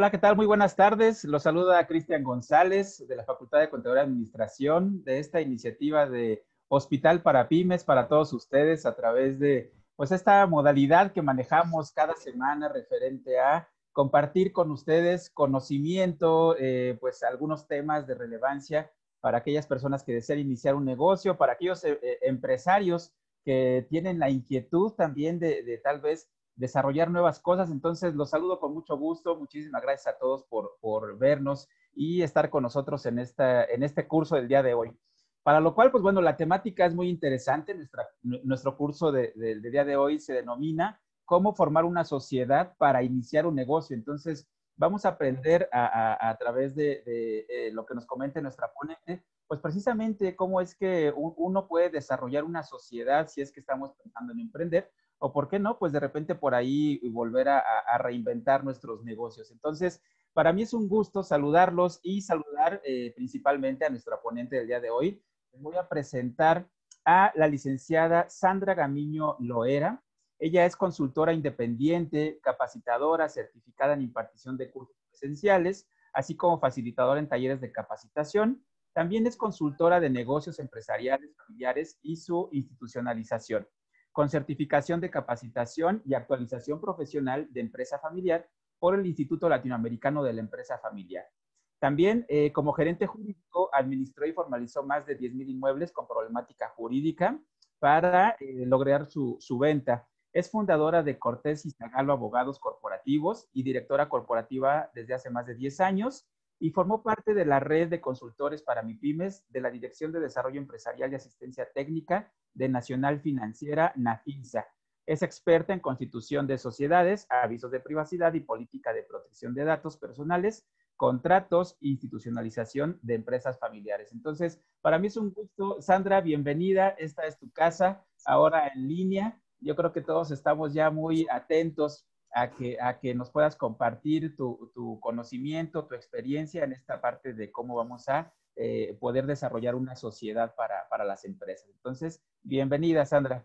Hola, ¿qué tal? Muy buenas tardes. Los saluda Cristian González de la Facultad de Contaduría y Administración de esta iniciativa de Hospital para Pymes para todos ustedes a través de pues esta modalidad que manejamos cada semana referente a compartir con ustedes conocimiento, eh, pues algunos temas de relevancia para aquellas personas que desean iniciar un negocio, para aquellos eh, eh, empresarios que tienen la inquietud también de tal vez desarrollar nuevas cosas. Entonces, los saludo con mucho gusto. Muchísimas gracias a todos por, vernos y estar con nosotros en, en este curso del día de hoy. Para lo cual, pues bueno, la temática es muy interesante. nuestro curso del de, día de hoy se denomina cómo formar una sociedad para iniciar un negocio. Entonces, vamos a aprender a, través de, eh, lo que nos comenta nuestra ponente, pues precisamente cómo es que uno puede desarrollar una sociedad si es que estamos pensando en emprender o por qué no, pues de repente por ahí eh, volver a, reinventar nuestros negocios. Entonces, para mí es un gusto saludarlos y saludar eh, principalmente a nuestra ponente del día de hoy. Les voy a presentar a la licenciada Sandra Gamiño Loera. Ella es consultora independiente, capacitadora, certificada en impartición de cursos presenciales, así como facilitadora en talleres de capacitación. También es consultora de negocios empresariales, familiares y su institucionalización con certificación de capacitación y actualización profesional de empresa familiar por el Instituto Latinoamericano de la Empresa Familiar. También, eh, como gerente jurídico, administró y formalizó más de 10.000 inmuebles con problemática jurídica para eh, lograr su, venta. Es fundadora de Cortés y Zagalo Abogados Corporativos y directora corporativa desde hace más de 10 años y formó parte de la red de consultores para MIPIMES de la Dirección de Desarrollo Empresarial y Asistencia Técnica de Nacional Financiera, NAFINSA. Es experta en constitución de sociedades, avisos de privacidad y política de protección de datos personales, contratos, e institucionalización de empresas familiares. Entonces, para mí es un gusto. Sandra, bienvenida. Esta es tu casa, ahora en línea. Yo creo que todos estamos ya muy atentos a que, a que nos puedas compartir tu conocimiento, tu experiencia en esta parte de cómo vamos a eh, poder desarrollar una sociedad para, para las empresas. Entonces, bienvenida, Sandra.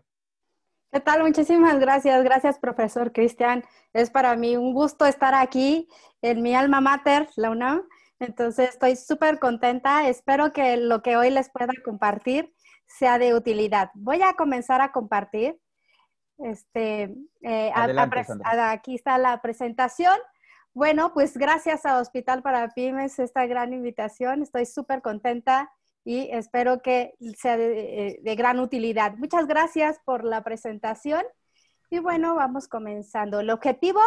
¿Qué tal? Muchísimas gracias. Gracias, profesor Cristian. Es para mí un gusto estar aquí en mi alma mater, la UNAM. Entonces, estoy súper contenta. Espero que lo que hoy les pueda compartir sea de utilidad. Voy a comenzar a compartir. Este, eh, aquí está la presentación. Bueno, pues gracias a Hospital para Pymes esta gran invitación. Estoy súper contenta y espero que sea de, gran utilidad. Muchas gracias por la presentación. Y bueno, vamos comenzando. El objetivo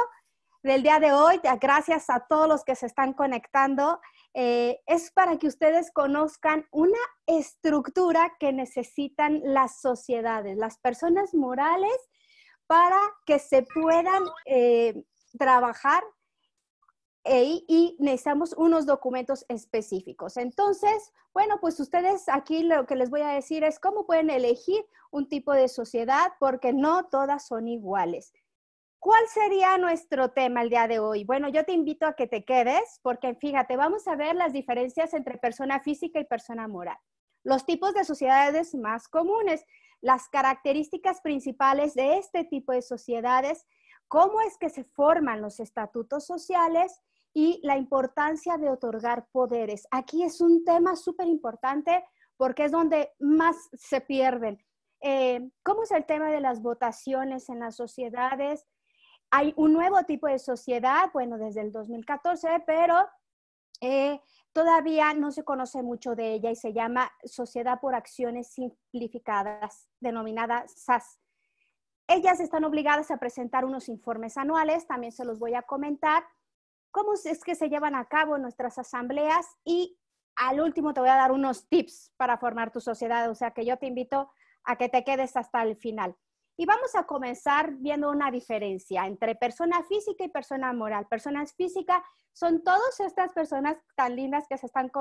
del día de hoy, gracias a todos los que se están conectando, eh, es para que ustedes conozcan una estructura que necesitan las sociedades, las personas morales, para que se puedan eh, trabajar y necesitamos unos documentos específicos. Entonces, bueno, pues ustedes aquí lo que les voy a decir es cómo pueden elegir un tipo de sociedad porque no todas son iguales. ¿Cuál sería nuestro tema el día de hoy? Bueno, yo te invito a que te quedes porque fíjate, vamos a ver las diferencias entre persona física y persona moral, los tipos de sociedades más comunes, las características principales de este tipo de sociedades, cómo es que se forman los estatutos sociales y la importancia de otorgar poderes. Aquí es un tema súper importante porque es donde más se pierden. Eh, ¿Cómo es el tema de las votaciones en las sociedades? Hay un nuevo tipo de sociedad, bueno, desde el 2014, pero eh, todavía no se conoce mucho de ella y se llama Sociedad por Acciones Simplificadas, denominada SAS. Ellas están obligadas a presentar unos informes anuales, también se los voy a comentar, cómo es que se llevan a cabo nuestras asambleas y al último te voy a dar unos tips para formar tu sociedad, o sea que yo te invito a que te quedes hasta el final. Y vamos a comenzar viendo una diferencia entre persona física y persona moral. Personas físicas son todas estas personas tan lindas que se están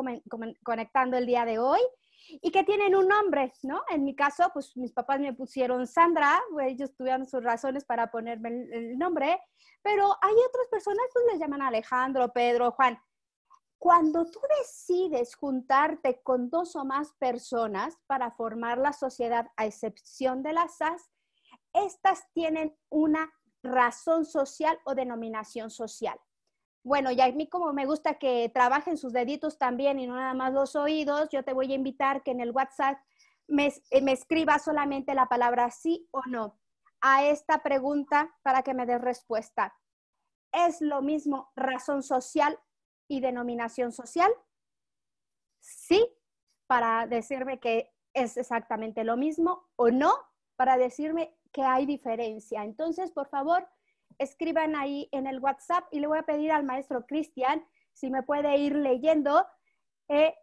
conectando el día de hoy y que tienen un nombre, ¿no? En mi caso, pues mis papás me pusieron Sandra, ellos tuvieron sus razones para ponerme el, nombre, pero hay otras personas que pues, les llaman Alejandro, Pedro, Juan. Cuando tú decides juntarte con dos o más personas para formar la sociedad, a excepción de las SAS, estas tienen una razón social o denominación social bueno, y a mí como me gusta que trabajen sus deditos también y no nada más los oídos, yo te voy a invitar que en el WhatsApp me, eh, me escribas solamente la palabra sí o no a esta pregunta para que me des respuesta. ¿Es lo mismo razón social y denominación social? Sí, para decirme que es exactamente lo mismo o no, para decirme que hay diferencia. Entonces, por favor, escriban ahí en el WhatsApp y le voy a pedir al maestro Cristian si me puede ir leyendo eh,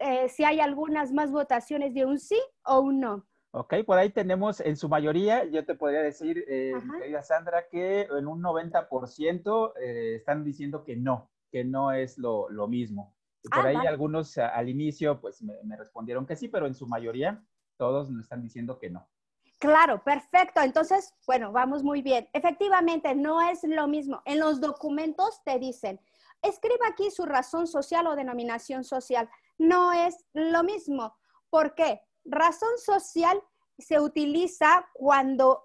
eh, si hay algunas más votaciones de un sí o un no. Ok, por ahí tenemos en su mayoría, yo te podría decir, eh, querida Sandra, que en un 90% están diciendo que no, que no es lo, mismo. por ah, ahí algunos al inicio pues me, me respondieron que sí, pero en su mayoría todos nos están diciendo que no. Claro, perfecto. Entonces, bueno, vamos muy bien. Efectivamente, no es lo mismo. En los documentos te dicen, escriba aquí su razón social o denominación social. No es lo mismo. ¿Por qué? Razón social se utiliza cuando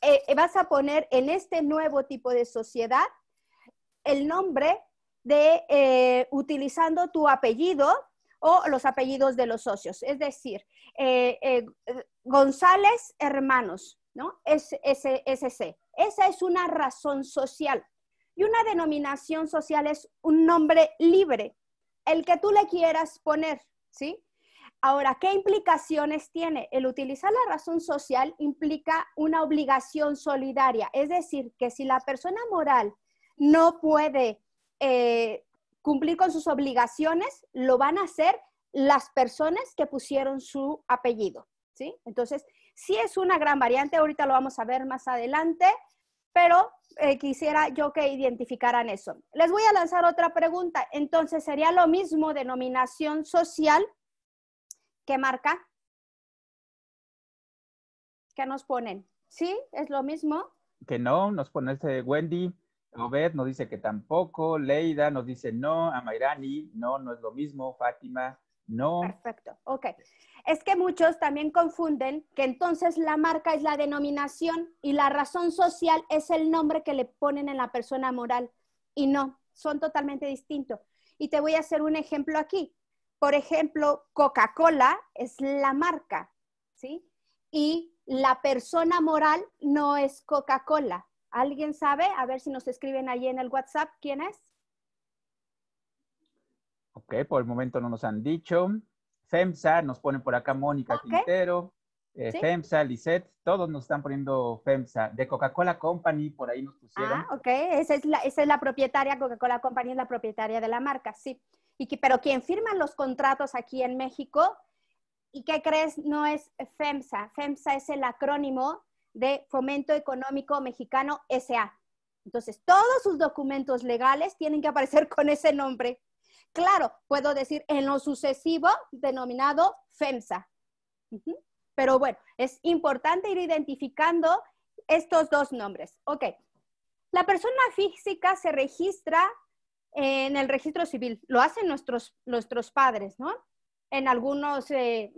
eh, eh, vas a poner en este nuevo tipo de sociedad el nombre de, eh, utilizando tu apellido o los apellidos de los socios. Es decir, eh, eh, González Hermanos, ¿no? Es, Esa es una razón social. Y una denominación social es un nombre libre, el que tú le quieras poner, ¿sí? Ahora, ¿qué implicaciones tiene? El utilizar la razón social implica una obligación solidaria, es decir, que si la persona moral no puede eh, cumplir con sus obligaciones lo van a hacer las personas que pusieron su apellido, ¿sí? Entonces, sí es una gran variante, ahorita lo vamos a ver más adelante, pero eh, quisiera yo que identificaran eso. Les voy a lanzar otra pregunta, entonces, ¿sería lo mismo denominación social que marca? ¿Qué nos ponen? ¿Sí? ¿Es lo mismo? Que no, nos pones Wendy, Robert nos dice que tampoco, Leida nos dice no, Amairani, no, no es lo mismo, Fátima, no. Perfecto, ok. Es que muchos también confunden que entonces la marca es la denominación y la razón social es el nombre que le ponen en la persona moral. Y no, son totalmente distintos. Y te voy a hacer un ejemplo aquí. Por ejemplo, Coca-Cola es la marca, ¿sí? Y la persona moral no es Coca-Cola, ¿Alguien sabe? A ver si nos escriben ahí en el WhatsApp quién es. Ok, por el momento no nos han dicho. FEMSA, nos ponen por acá Mónica Quintero. Eh, FEMSA, Lisette, todos nos están poniendo FEMSA. De Coca-Cola Company, por ahí nos pusieron. Ah, ok, esa es la, la propietaria, Coca-Cola Company es la propietaria de la marca, sí. Y pero quien firma los contratos aquí en México, ¿y qué crees? No es FEMSA. FEMSA es el acrónimo de Fomento Económico Mexicano SA. Entonces, todos sus documentos legales tienen que aparecer con ese nombre. Claro, puedo decir en lo sucesivo denominado FEMSA. Pero bueno, es importante ir identificando estos dos nombres. Ok. La persona física se registra en el registro civil. Lo hacen nuestros, nuestros padres, ¿no? En algunos eh,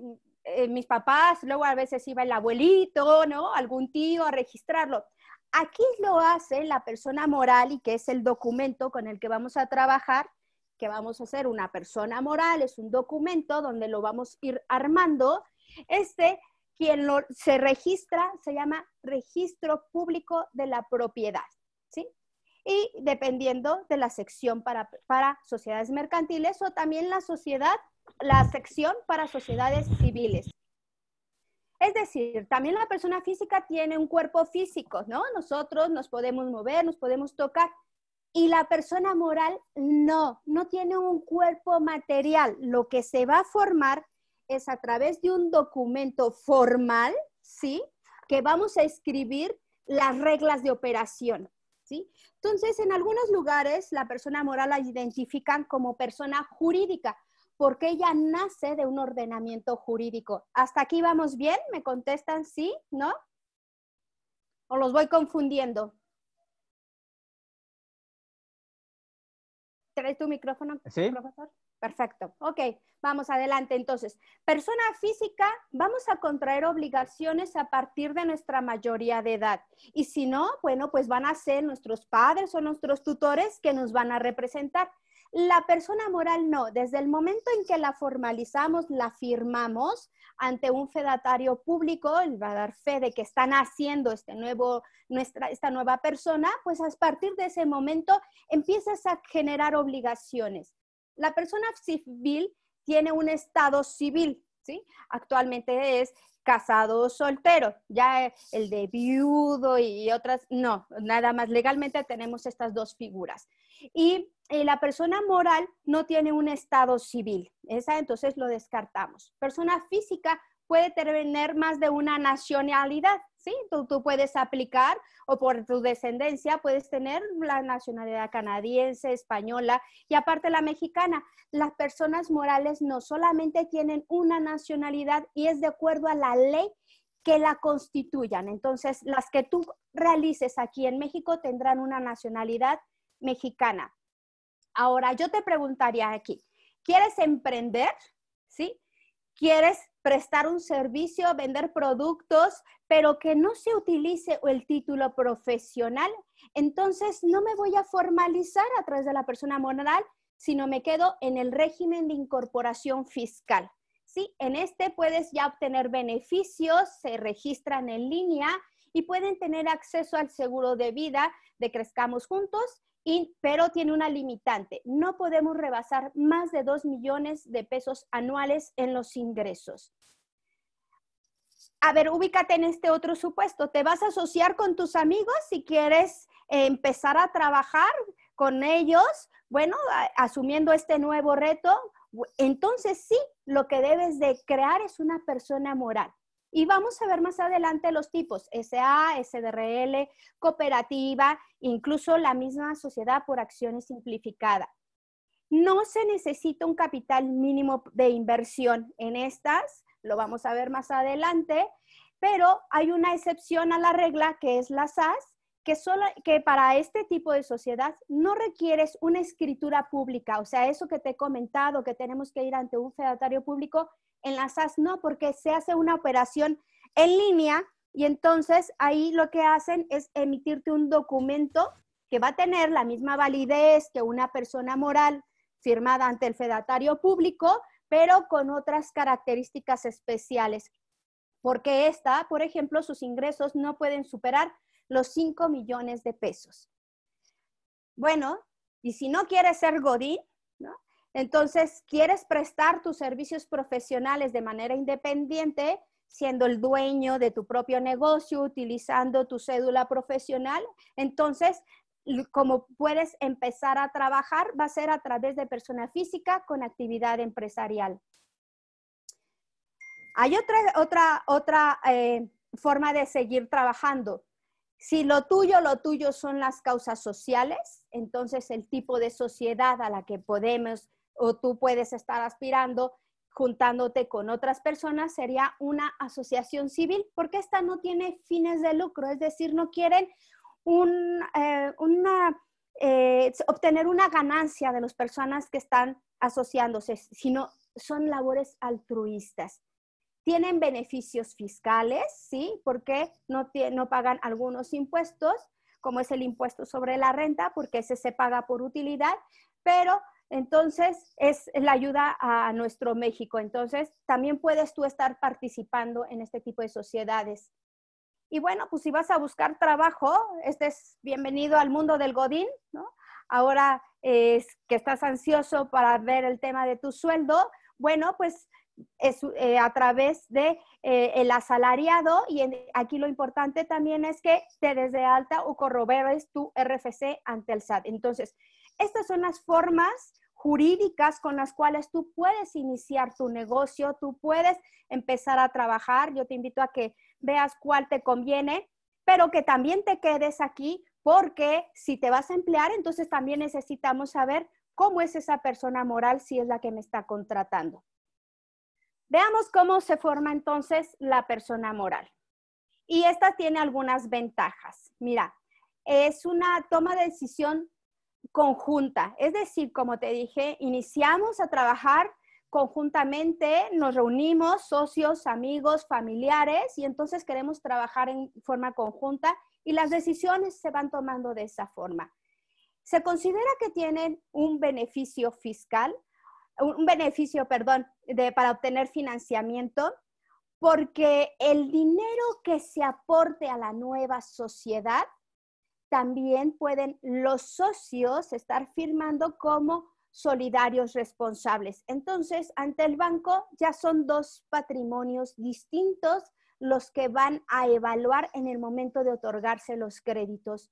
eh, mis papás, luego a veces iba el abuelito, ¿no? Algún tío a registrarlo. Aquí lo hace la persona moral y que es el documento con el que vamos a trabajar, que vamos a hacer una persona moral, es un documento donde lo vamos a ir armando. Este, quien lo, se registra, se llama registro público de la propiedad, ¿sí? Y dependiendo de la sección para, para sociedades mercantiles o también la sociedad la sección para sociedades civiles. Es decir, también la persona física tiene un cuerpo físico, ¿no? Nosotros nos podemos mover, nos podemos tocar. Y la persona moral no, no tiene un cuerpo material. Lo que se va a formar es a través de un documento formal, ¿sí? Que vamos a escribir las reglas de operación, ¿sí? Entonces, en algunos lugares la persona moral la identifican como persona jurídica, porque ella nace de un ordenamiento jurídico. ¿Hasta aquí vamos bien? ¿Me contestan sí? ¿No? ¿O los voy confundiendo? ¿Traes tu micrófono, ¿Sí? profesor? Perfecto. Ok, vamos adelante entonces. Persona física, vamos a contraer obligaciones a partir de nuestra mayoría de edad. Y si no, bueno, pues van a ser nuestros padres o nuestros tutores que nos van a representar. La persona moral no. Desde el momento en que la formalizamos, la firmamos ante un fedatario público, él va a dar fe de que están haciendo este nuevo, nuestra, esta nueva persona, pues a partir de ese momento empiezas a generar obligaciones. La persona civil tiene un estado civil, ¿sí? Actualmente es casado soltero, ya el de viudo y otras, no, nada más legalmente tenemos estas dos figuras. Y eh, la persona moral no tiene un estado civil. entonces lo descartamos. Persona física puede tener más de una nacionalidad, ¿sí? tú, puedes aplicar o por tu descendencia puedes tener la nacionalidad canadiense, española y aparte la mexicana. Las personas morales no solamente tienen una nacionalidad y es de acuerdo a la ley que la constituyan. Entonces, las que tú realices aquí en México tendrán una nacionalidad mexicana. Ahora, yo te preguntaría aquí, ¿quieres emprender? ¿Sí? ¿Quieres prestar un servicio, vender productos, pero que no se utilice el título profesional? Entonces, no me voy a formalizar a través de la persona moral, sino me quedo en el régimen de incorporación fiscal. ¿Sí? En este puedes ya obtener beneficios, se registran en línea y pueden tener acceso al seguro de vida de Crezcamos Juntos pero tiene una limitante. No podemos rebasar más de 2 millones de pesos anuales en los ingresos. A ver, ubícate en este otro supuesto. ¿Te vas a asociar con tus amigos si quieres eh, empezar a trabajar con ellos? Bueno, asumiendo este nuevo reto, entonces sí, lo que debes de crear es una persona moral. Y vamos a ver más adelante los tipos, SA, SDRL, cooperativa, incluso la misma sociedad por acciones simplificada. No se necesita un capital mínimo de inversión en estas, lo vamos a ver más adelante, pero hay una excepción a la regla que es la SAS, que, solo, que para este tipo de sociedad no requieres una escritura pública, o sea, eso que te he comentado, que tenemos que ir ante un fedatario público, en las SAS no, porque se hace una operación en línea y entonces ahí lo que hacen es emitirte un documento que va a tener la misma validez que una persona moral firmada ante el fedatario público, pero con otras características especiales, porque esta, por ejemplo, sus ingresos no pueden superar los 5 millones de pesos. Bueno, y si no quieres ser Godín, entonces, quieres prestar tus servicios profesionales de manera independiente, siendo el dueño de tu propio negocio, utilizando tu cédula profesional. Entonces, como puedes empezar a trabajar, va a ser a través de persona física con actividad empresarial. Hay otra, eh, forma de seguir trabajando. Si lo tuyo, lo tuyo son las causas sociales, entonces el tipo de sociedad a la que podemos o tú puedes estar aspirando juntándote con otras personas, sería una asociación civil, porque esta no tiene fines de lucro, es decir, no quieren eh, eh, obtener una ganancia de las personas que están asociándose, sino son labores altruistas. Tienen beneficios fiscales, ¿sí? Porque no, no pagan algunos impuestos, como es el impuesto sobre la renta, porque ese se paga por utilidad, pero entonces, es la ayuda a nuestro México. Entonces, también puedes tú estar participando en este tipo de sociedades. Y bueno, pues si vas a buscar trabajo, este es bienvenido al mundo del Godín, ¿no? Ahora eh, es que estás ansioso para ver el tema de tu sueldo, bueno, pues es eh, a través de eh, el asalariado y aquí lo importante también es que te des de alta o corrobores tu RFC ante el SAT. Entonces, estas son las formas jurídicas con las cuales tú puedes iniciar tu negocio, tú puedes empezar a trabajar. Yo te invito a que veas cuál te conviene, pero que también te quedes aquí porque si te vas a emplear, entonces también necesitamos saber cómo es esa persona moral si es la que me está contratando. Veamos cómo se forma entonces la persona moral. Y esta tiene algunas ventajas. Mira, es una toma de decisión conjunta. Es decir, como te dije, iniciamos a trabajar conjuntamente, nos reunimos socios, amigos, familiares y entonces queremos trabajar en forma conjunta y las decisiones se van tomando de esa forma. Se considera que tienen un beneficio fiscal, un beneficio, perdón, para obtener financiamiento, porque el dinero que se aporte a la nueva sociedad también pueden los socios estar firmando como solidarios responsables. Entonces, ante el banco ya son dos patrimonios distintos los que van a evaluar en el momento de otorgarse los créditos.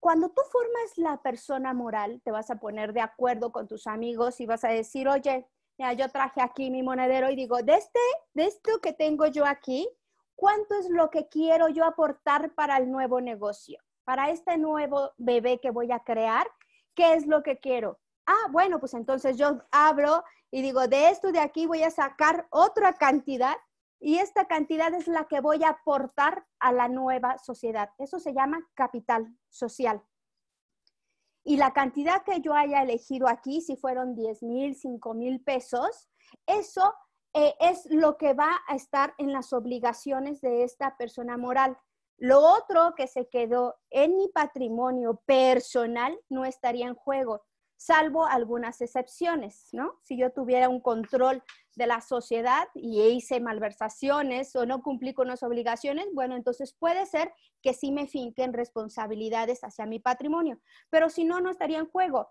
Cuando tú formas la persona moral, te vas a poner de acuerdo con tus amigos y vas a decir, oye, mira, yo traje aquí mi monedero y digo, de este, de esto que tengo yo aquí, ¿cuánto es lo que quiero yo aportar para el nuevo negocio? para este nuevo bebé que voy a crear, ¿qué es lo que quiero? Ah, bueno, pues entonces yo abro y digo, de esto de aquí voy a sacar otra cantidad y esta cantidad es la que voy a aportar a la nueva sociedad. Eso se llama capital social. Y la cantidad que yo haya elegido aquí, si fueron 10 mil, 5 mil pesos, eso eh, es lo que va a estar en las obligaciones de esta persona moral. Lo otro que se quedó en mi patrimonio personal no estaría en juego, salvo algunas excepciones, ¿no? Si yo tuviera un control de la sociedad y hice malversaciones o no cumplí con las obligaciones, bueno, entonces puede ser que sí me finquen responsabilidades hacia mi patrimonio, pero si no, no estaría en juego.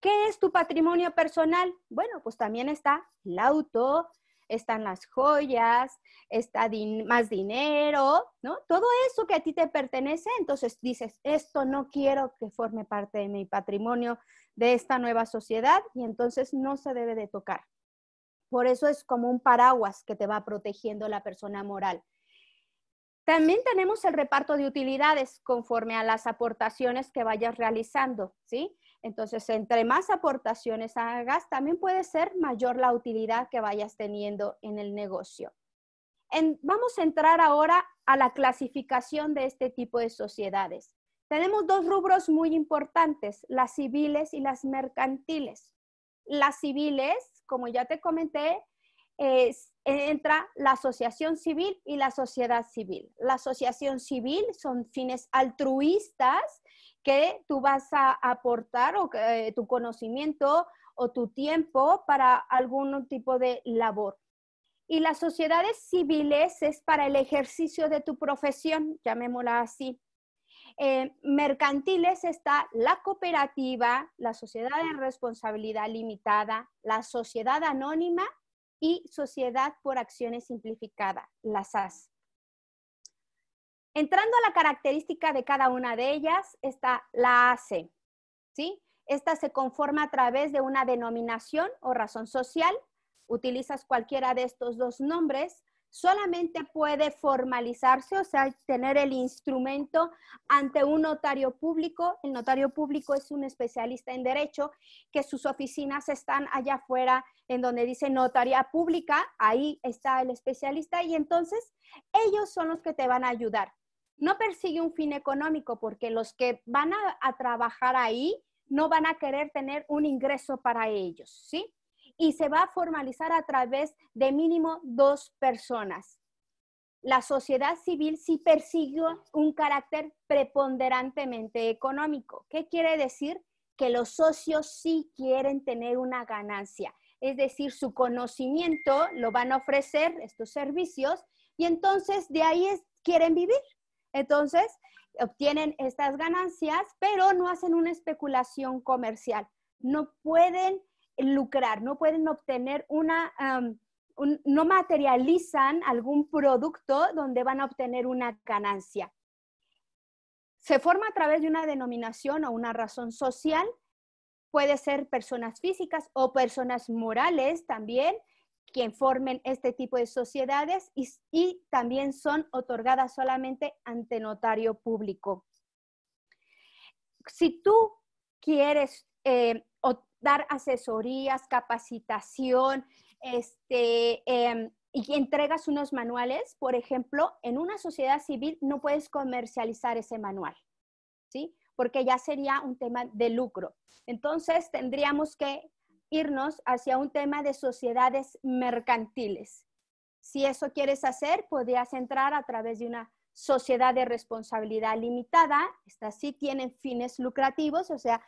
¿Qué es tu patrimonio personal? Bueno, pues también está el auto, están las joyas, está más dinero, ¿no? Todo eso que a ti te pertenece, entonces dices, esto no quiero que forme parte de mi patrimonio, de esta nueva sociedad, y entonces no se debe de tocar. Por eso es como un paraguas que te va protegiendo la persona moral. También tenemos el reparto de utilidades conforme a las aportaciones que vayas realizando, ¿sí? Entonces, entre más aportaciones hagas, también puede ser mayor la utilidad que vayas teniendo en el negocio. vamos a entrar ahora a la clasificación de este tipo de sociedades. Tenemos dos rubros muy importantes, las civiles y las mercantiles. Las civiles, como ya te comenté, entra la asociación civil y la sociedad civil. La asociación civil son fines altruistas que tú vas a aportar eh, tu conocimiento o tu tiempo para algún tipo de labor. Y las sociedades civiles es para el ejercicio de tu profesión, llamémosla así. Eh, mercantiles está la cooperativa, la sociedad en responsabilidad limitada, la sociedad anónima y Sociedad por Acciones Simplificada, las SAS. Entrando a la característica de cada una de ellas, está la AC, ¿sí? Esta se conforma a través de una denominación o razón social. Utilizas cualquiera de estos dos nombres solamente puede formalizarse, o sea, tener el instrumento ante un notario público. El notario público es un especialista en derecho, que sus oficinas están allá afuera en donde dice notaría pública, ahí está el especialista y entonces ellos son los que te van a ayudar. No persigue un fin económico porque los que van a, a trabajar ahí no van a querer tener un ingreso para ellos, ¿sí? y se va a formalizar a través de mínimo dos personas. La sociedad civil sí persiguió un carácter preponderantemente económico. ¿Qué quiere decir? Que los socios sí quieren tener una ganancia, es decir, su conocimiento lo van a ofrecer, estos servicios, y entonces de ahí quieren vivir. Entonces, obtienen estas ganancias, pero no hacen una especulación comercial. No pueden lucrar, no pueden obtener una, no materializan algún producto donde van a obtener una ganancia. Se forma a través de una denominación o una razón social, puede ser personas físicas o personas morales también, quien formen este tipo de sociedades y, también son otorgadas solamente ante notario público. Si tú quieres eh, dar asesorías, capacitación, este, em, y entregas unos manuales, por ejemplo, en una sociedad civil no puedes comercializar ese manual, ¿sí? Porque ya sería un tema de lucro. Entonces, tendríamos que irnos hacia un tema de sociedades mercantiles. Si eso quieres hacer, podrías entrar a través de una sociedad de responsabilidad limitada. Estas sí tienen fines lucrativos, o sea,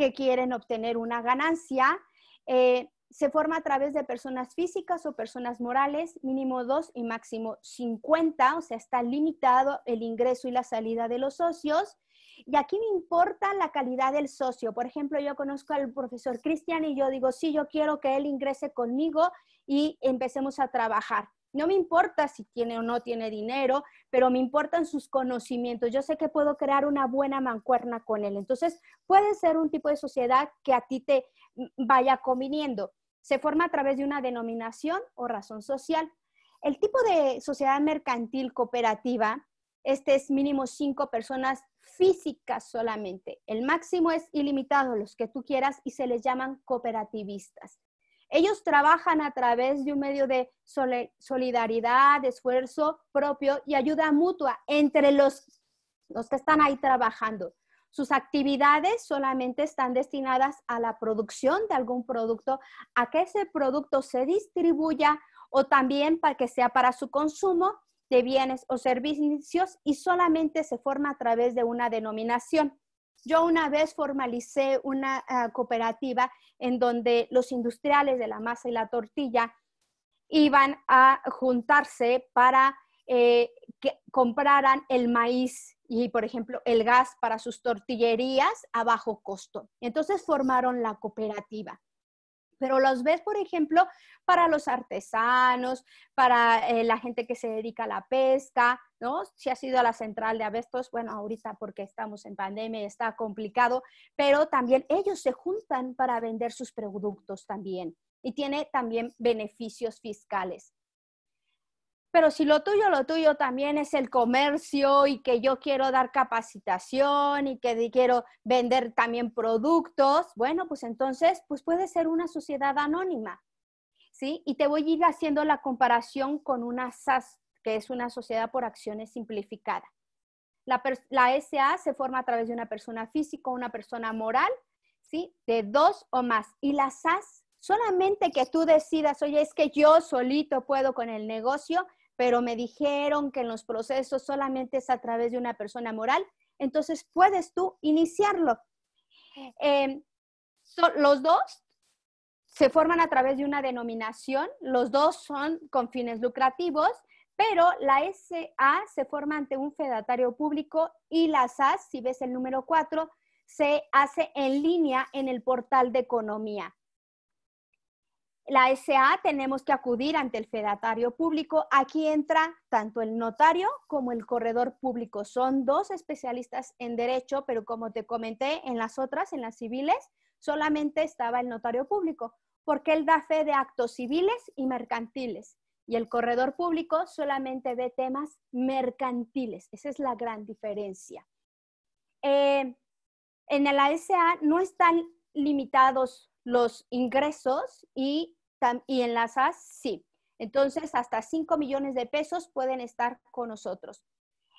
que quieren obtener una ganancia. Eh, se forma a través de personas físicas o personas morales, mínimo dos y máximo 50, o sea, está limitado el ingreso y la salida de los socios. Y aquí me importa la calidad del socio. Por ejemplo, yo conozco al profesor Cristian y yo digo, sí, yo quiero que él ingrese conmigo y empecemos a trabajar. No me importa si tiene o no tiene dinero, pero me importan sus conocimientos. Yo sé que puedo crear una buena mancuerna con él. Entonces, puede ser un tipo de sociedad que a ti te vaya conviniendo. Se forma a través de una denominación o razón social. El tipo de sociedad mercantil cooperativa, este es mínimo cinco personas físicas solamente. El máximo es ilimitado, los que tú quieras, y se les llaman cooperativistas. Ellos trabajan a través de un medio de solidaridad, esfuerzo propio y ayuda mutua entre los, los que están ahí trabajando. Sus actividades solamente están destinadas a la producción de algún producto, a que ese producto se distribuya o también para que sea para su consumo de bienes o servicios y solamente se forma a través de una denominación. Yo una vez formalicé una ah, cooperativa en donde los industriales de la masa y la tortilla iban a juntarse para eh, que compraran el maíz y, por ejemplo, el gas para sus tortillerías a bajo costo. Entonces formaron la cooperativa pero los ves, por ejemplo, para los artesanos, para eh, la gente que se dedica a la pesca, ¿no? Si has ido a la central de abestos, bueno, ahorita porque estamos en pandemia está complicado, pero también ellos se juntan para vender sus productos también y tiene también beneficios fiscales. Pero si lo tuyo, lo tuyo también es el comercio y que yo quiero dar capacitación y que quiero vender también productos, bueno, pues entonces, pues puede ser una sociedad anónima, ¿sí? Y te voy a ir haciendo la comparación con una SAS, que es una sociedad por acciones simplificada. La, la SA se forma a través de una persona física, o una persona moral, ¿sí? De dos o más. Y la SAS solamente que tú decidas, oye, es que yo solito puedo con el negocio, pero me dijeron que en los procesos solamente es a través de una persona moral, entonces puedes tú iniciarlo. Em, los dos se forman a través de una denominación, los dos son con fines lucrativos, pero la SA se forma ante un fedatario público y la SAS, si ves el número 4, se hace en línea en el portal de economía la SA tenemos que acudir ante el fedatario público. Aquí entra tanto el notario como el corredor público. Son dos especialistas en derecho, pero como te comenté en las otras, en las civiles, solamente estaba el notario público, porque él da fe de actos civiles y mercantiles. Y el corredor público solamente ve temas mercantiles. Esa es la gran diferencia. Eh, en la SA no están limitados los ingresos y y en las AS sí. Entonces, hasta 5 millones de pesos pueden estar con nosotros.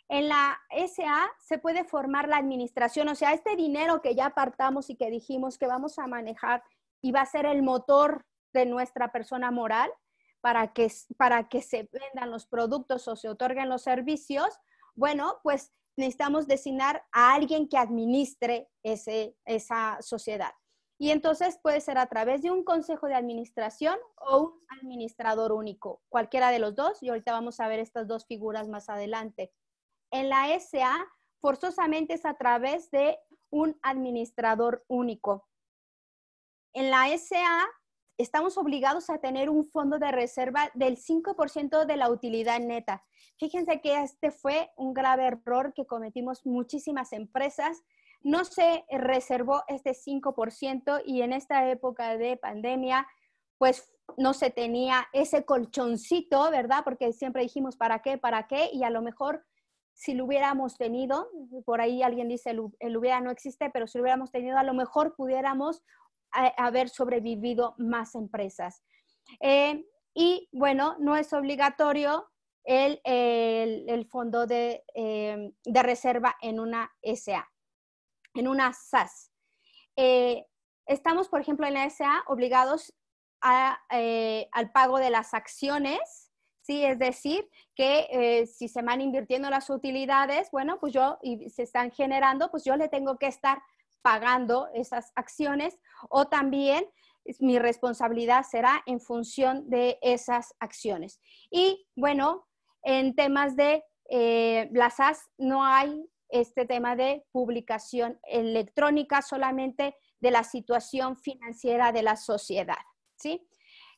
En la SA se puede formar la administración, o sea, este dinero que ya apartamos y que dijimos que vamos a manejar y va a ser el motor de nuestra persona moral para que, para que se vendan los productos o se otorguen los servicios, bueno, pues necesitamos designar a alguien que administre esa sociedad. Y entonces puede ser a través de un consejo de administración o un administrador único, cualquiera de los dos, y ahorita vamos a ver estas dos figuras más adelante. En la SA, forzosamente es a través de un administrador único. En la SA, estamos obligados a tener un fondo de reserva del 5% de la utilidad neta. Fíjense que este fue un grave error que cometimos muchísimas empresas no se reservó este 5% y en esta época de pandemia, pues no se tenía ese colchoncito, ¿verdad? Porque siempre dijimos, ¿para qué? ¿Para qué? Y a lo mejor si lo hubiéramos tenido, por ahí alguien dice, el, hubiera no existe, pero si lo hubiéramos tenido, a lo mejor pudiéramos eh, haber sobrevivido más empresas. Eh, y bueno, no es obligatorio el, fondo de, eh, de reserva en una SA en una SAS. Eh, estamos, por ejemplo, en la SA obligados eh, al pago de las acciones, ¿sí? Es decir, que eh, si se van invirtiendo las utilidades, bueno, pues yo, y se están generando, pues yo le tengo que estar pagando esas acciones o también mi responsabilidad será en función de esas acciones. Y bueno, en temas de eh, las SAS no hay este tema de publicación electrónica solamente de la situación financiera de la sociedad, ¿sí?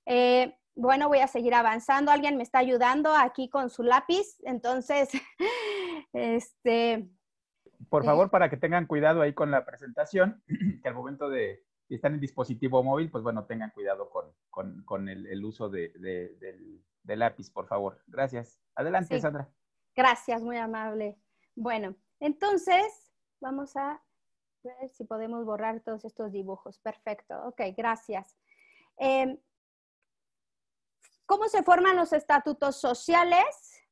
Eh, bueno, voy a seguir avanzando. Alguien me está ayudando aquí con su lápiz, entonces, este... Por eh. favor, para que tengan cuidado ahí con la presentación, que al momento de, si están en dispositivo móvil, pues bueno, tengan cuidado con, el, uso del, lápiz, por favor. Gracias. Adelante, Sandra. Gracias, muy amable. Bueno, entonces, vamos a ver si podemos borrar todos estos dibujos. Perfecto, ok, gracias. Em, ¿Cómo se forman los estatutos sociales?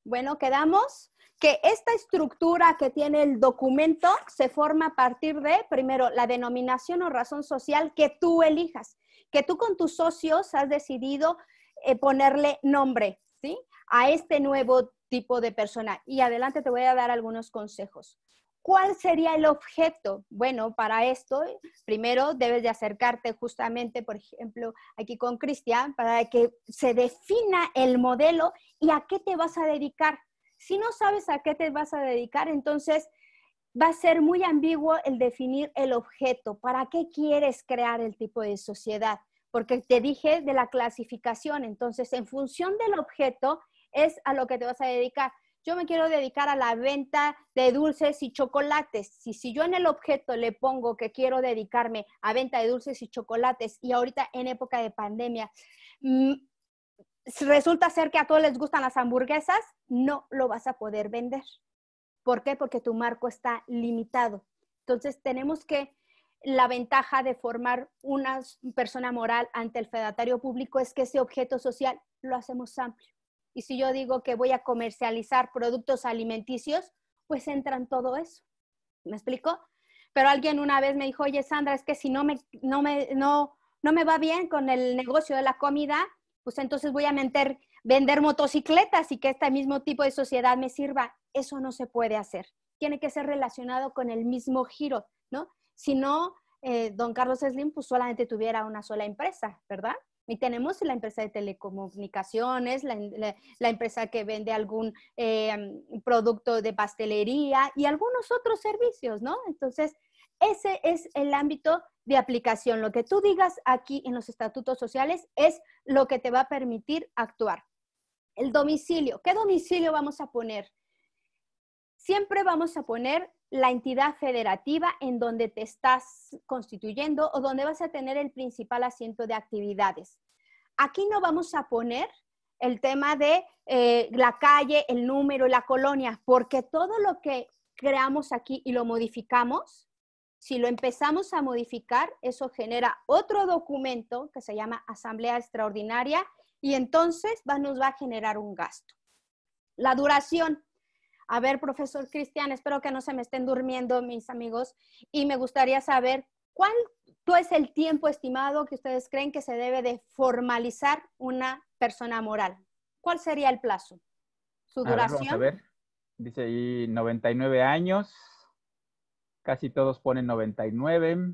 Bueno, quedamos que esta estructura que tiene el documento se forma a partir de, primero, la denominación o razón social que tú elijas, que tú con tus socios has decidido eh, ponerle nombre, ¿sí? A este nuevo tipo de persona. Y adelante te voy a dar algunos consejos. ¿Cuál sería el objeto? Bueno, para esto, primero debes de acercarte justamente, por ejemplo, aquí con Cristian, para que se defina el modelo y a qué te vas a dedicar. Si no sabes a qué te vas a dedicar, entonces va a ser muy ambiguo el definir el objeto. ¿Para qué quieres crear el tipo de sociedad? Porque te dije de la clasificación, entonces en función del objeto es a lo que te vas a dedicar. Yo me quiero dedicar a la venta de dulces y chocolates. Si, si yo en el objeto le pongo que quiero dedicarme a venta de dulces y chocolates y ahorita en época de pandemia, mm, resulta ser que a todos les gustan las hamburguesas, no lo vas a poder vender. ¿Por qué? Porque tu marco está limitado. Entonces tenemos que la ventaja de formar una persona moral ante el fedatario público es que ese objeto social lo hacemos amplio. Y si yo digo que voy a comercializar productos alimenticios, pues entran todo eso. ¿Me explico? Pero alguien una vez me dijo, oye Sandra, es que si no me, no me, no, no me va bien con el negocio de la comida, pues entonces voy a meter, vender motocicletas y que este mismo tipo de sociedad me sirva. Eso no se puede hacer. Tiene que ser relacionado con el mismo giro, ¿no? Si no, eh, don Carlos Slim pues solamente tuviera una sola empresa, ¿verdad? Y tenemos la empresa de telecomunicaciones, la, empresa que vende algún eh, producto de pastelería y algunos otros servicios, ¿no? Entonces, ese es el ámbito de aplicación. Lo que tú digas aquí en los estatutos sociales es lo que te va a permitir actuar. El domicilio. ¿Qué domicilio vamos a poner? Siempre vamos a poner la entidad federativa en donde te estás constituyendo o donde vas a tener el principal asiento de actividades. Aquí no vamos a poner el tema de eh, la calle, el número, la colonia, porque todo lo que creamos aquí y lo modificamos, si lo empezamos a modificar, eso genera otro documento que se llama Asamblea Extraordinaria y entonces va, nos va a generar un gasto. La duración, a ver, profesor Cristian, espero que no se me estén durmiendo mis amigos y me gustaría saber cuál es el tiempo estimado que ustedes creen que se debe de formalizar una persona moral. ¿Cuál sería el plazo? ¿Su duración? A ver, Dice ahí 99 años. Casi todos ponen 99.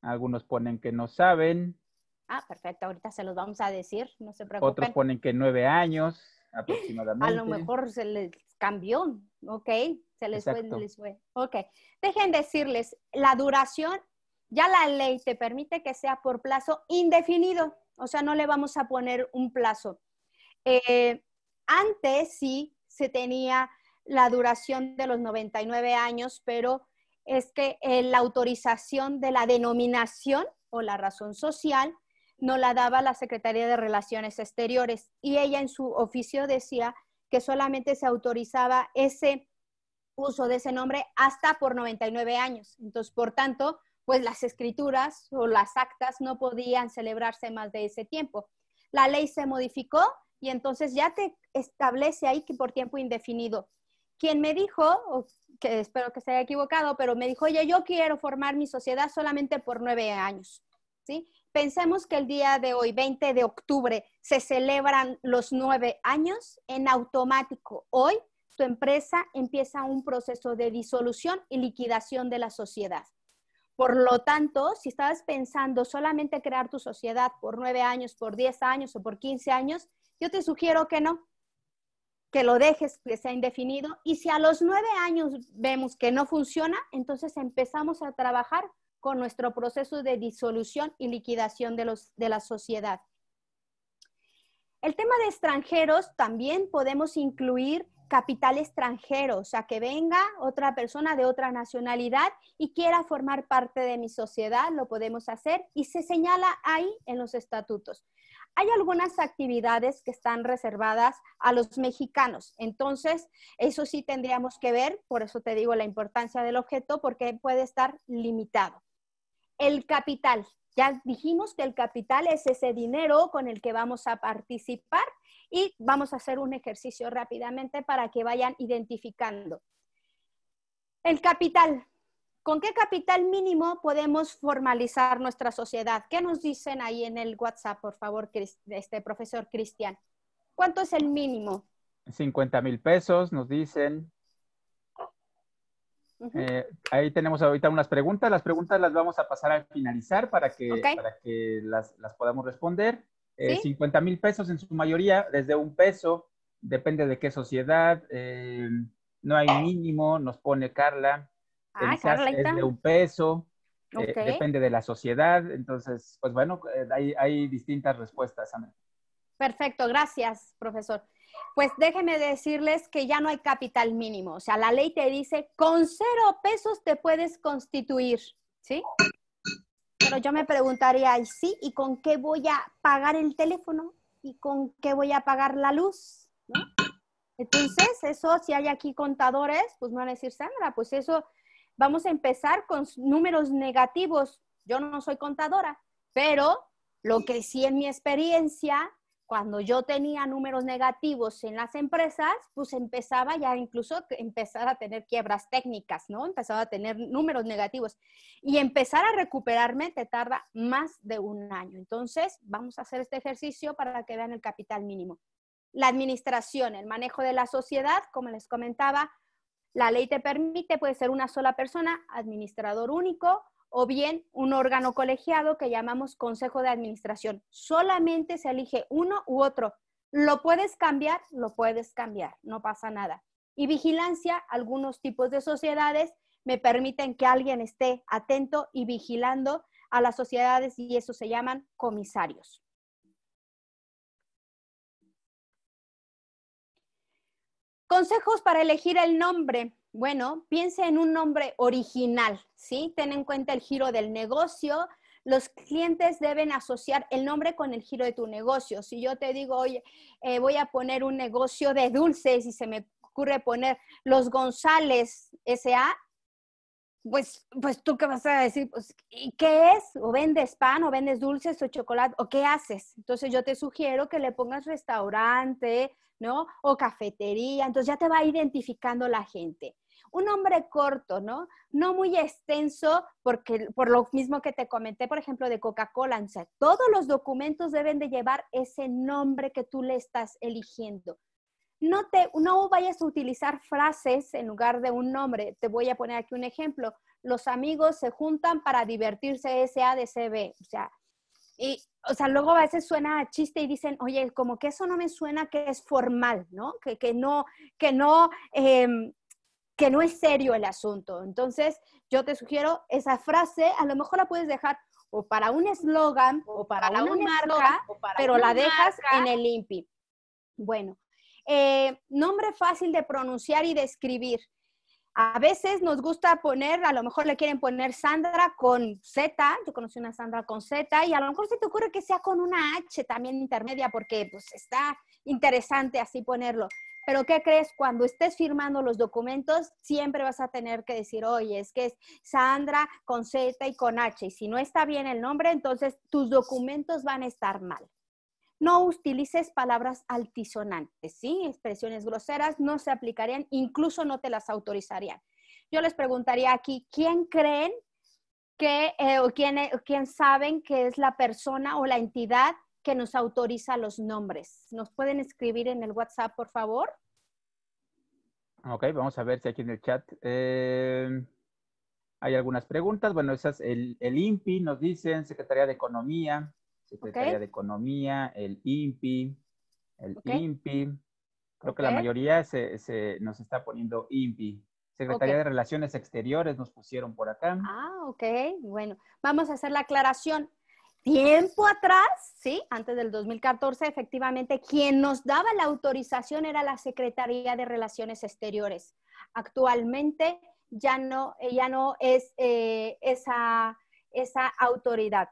Algunos ponen que no saben. Ah, perfecto. Ahorita se los vamos a decir. No se preocupen. Otros ponen que 9 años. A lo mejor se les cambió, ok, se les fue, les fue. Ok, dejen decirles, la duración, ya la ley te permite que sea por plazo indefinido, o sea, no le vamos a poner un plazo. Eh, antes sí se tenía la duración de los 99 años, pero es que eh, la autorización de la denominación o la razón social no la daba la Secretaría de Relaciones Exteriores y ella en su oficio decía que solamente se autorizaba ese uso de ese nombre hasta por 99 años. Entonces, por tanto, pues las escrituras o las actas no podían celebrarse más de ese tiempo. La ley se modificó y entonces ya te establece ahí que por tiempo indefinido. Quien me dijo, que espero que se haya equivocado, pero me dijo, oye, yo quiero formar mi sociedad solamente por nueve años, ¿sí? Pensemos que el día de hoy, 20 de octubre, se celebran los nueve años en automático. Hoy tu empresa empieza un proceso de disolución y liquidación de la sociedad. Por lo tanto, si estabas pensando solamente crear tu sociedad por nueve años, por diez años o por quince años, yo te sugiero que no, que lo dejes que sea indefinido. Y si a los nueve años vemos que no funciona, entonces empezamos a trabajar con nuestro proceso de disolución y liquidación de, la sociedad. El tema de extranjeros también podemos incluir capital extranjero, o sea, que venga otra persona de otra nacionalidad y quiera formar parte de mi sociedad, lo podemos hacer y se señala ahí en los estatutos. Hay algunas actividades que están reservadas a los mexicanos, entonces eso sí tendríamos que ver, por eso te digo la importancia del objeto, porque puede estar limitado. El capital. Ya dijimos que el capital es ese dinero con el que vamos a participar y vamos a hacer un ejercicio rápidamente para que vayan identificando. El capital. ¿Con qué capital mínimo podemos formalizar nuestra sociedad? ¿Qué nos dicen ahí en el WhatsApp, por favor, este profesor Cristian? ¿Cuánto es el mínimo? 50 mil pesos, nos dicen. Eh, ahí tenemos ahorita unas preguntas. Las preguntas las vamos a pasar al finalizar para que, para que las, podamos responder. 50 eh, mil pesos en su mayoría, desde un peso, depende de qué sociedad. Eh, no hay mínimo, nos pone Carla. Ah, el es de un peso. depende de la sociedad. Entonces, pues bueno, hay, distintas respuestas, Perfecto, gracias, profesor. Pues déjenme decirles que ya no hay capital mínimo, o sea, la ley te dice, con cero pesos te puedes constituir, ¿sí? Pero yo me preguntaría, ¿y sí? ¿Y con qué voy a pagar el teléfono? ¿Y con qué voy a pagar la luz? Entonces, eso, si hay aquí contadores, pues me van a decir, Sandra, pues eso, vamos a empezar con números negativos. Yo no soy contadora, pero lo que sí en mi experiencia cuando yo tenía números negativos en las empresas, pues empezaba ya incluso empezar a tener quiebras técnicas, ¿no? Empezaba a tener números negativos y empezar a recuperarme te tarda más de un año. Entonces, vamos a hacer este ejercicio para que vean el capital mínimo. La administración, el manejo de la sociedad, como les comentaba, la ley te permite, puede ser una sola persona, administrador único o bien un órgano colegiado que llamamos Consejo de Administración. Solamente se elige uno u otro. Lo puedes cambiar, lo puedes cambiar, no pasa nada. Y vigilancia, algunos tipos de sociedades me permiten que alguien esté atento y vigilando a las sociedades y eso se llaman comisarios. Consejos para elegir el nombre. Bueno, piense en un nombre original, ¿sí? Ten en cuenta el giro del negocio. Los clientes deben asociar el nombre con el giro de tu negocio. Si yo te digo, oye, eh, voy a poner un negocio de dulces y se me ocurre poner los González S.A., pues, pues tú qué vas a decir, pues, ¿y qué es? ¿O vendes pan, o vendes dulces, o chocolate, o qué haces? Entonces yo te sugiero que le pongas restaurante, ¿no? O cafetería, entonces ya te va identificando la gente un nombre corto, ¿no? No muy extenso, porque por lo mismo que te comenté, por ejemplo, de Coca-Cola, o sea, todos los documentos deben de llevar ese nombre que tú le estás eligiendo. No, te, no vayas a utilizar frases en lugar de un nombre. Te voy a poner aquí un ejemplo. Los amigos se juntan para divertirse a O sea, y, o sea, luego a veces suena a chiste y dicen, oye, como que eso no me suena que es formal, ¿no? Que, no, que no, em, que no es serio el asunto. Entonces, yo te sugiero esa frase, a lo mejor la puedes dejar o para un eslogan o, para, una, marca, pero la dejas en el INPI. Bueno, eh, nombre fácil de pronunciar y de escribir. A veces nos gusta poner, a lo mejor le quieren poner Sandra con Z, yo conocí una Sandra con Z, y a lo mejor se te ocurre que sea con una H también intermedia, porque pues está interesante así ponerlo. Pero ¿qué crees? Cuando estés firmando los documentos, siempre vas a tener que decir, oye, es que es Sandra con Z y con H. Y si no está bien el nombre, entonces tus documentos van a estar mal. No utilices palabras altisonantes, ¿sí? Expresiones groseras no se aplicarían, incluso no te las autorizarían. Yo les preguntaría aquí, ¿quién creen que, eh, o quién, eh, quién saben que es la persona o la entidad que nos autoriza los nombres. ¿Nos pueden escribir en el WhatsApp, por favor? Ok, vamos a ver si aquí en el chat eh, hay algunas preguntas. Bueno, esas, el, el INPI nos dicen, Secretaría de Economía, Secretaría de Economía, el INPI, el INPI. Creo que la mayoría se, se, nos está poniendo INPI. Secretaría de Relaciones Exteriores nos pusieron por acá. Ah, ok. Bueno, vamos a hacer la aclaración tiempo atrás, ¿sí? Antes del 2014, efectivamente, quien nos daba la autorización era la Secretaría de Relaciones Exteriores. Actualmente ya no, eh, no es eh, esa, esa autoridad,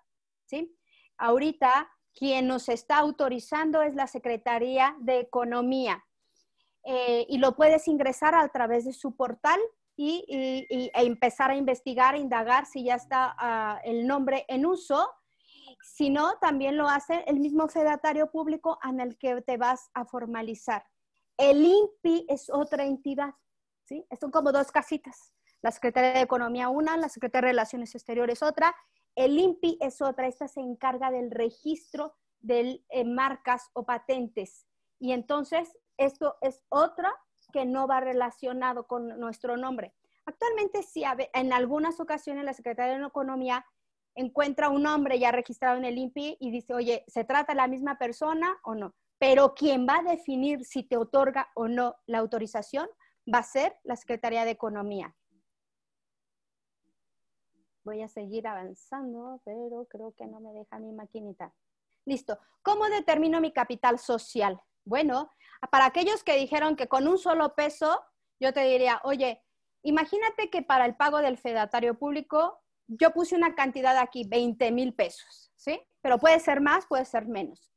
¿sí? Ahorita quien nos está autorizando es la Secretaría de Economía eh, y lo puedes ingresar a través de su portal y, e empezar a investigar, indagar si ya está ah, el nombre en uso si no, también lo hace el mismo fedatario público en el que te vas a formalizar. El INPI es otra entidad, ¿sí? Son como dos casitas. La Secretaría de Economía una, la Secretaría de Relaciones Exteriores otra, el INPI es otra. Esta se encarga del registro de eh, marcas o patentes. Y entonces, esto es otra que no va relacionado con nuestro nombre. Actualmente sí, en algunas ocasiones la Secretaría de Economía encuentra un hombre ya registrado en el INPI y dice, oye, ¿se trata la misma persona o no? Pero quien va a definir si te otorga o no la autorización va a ser la Secretaría de Economía. Voy a seguir avanzando, pero creo que no me deja mi maquinita. Listo. ¿Cómo determino mi capital social? Bueno, para aquellos que dijeron que con un solo peso, yo te diría, oye, imagínate que para el pago del fedatario público yo puse una cantidad aquí, 20 mil pesos, ¿sí? Pero puede ser más, puede ser menos.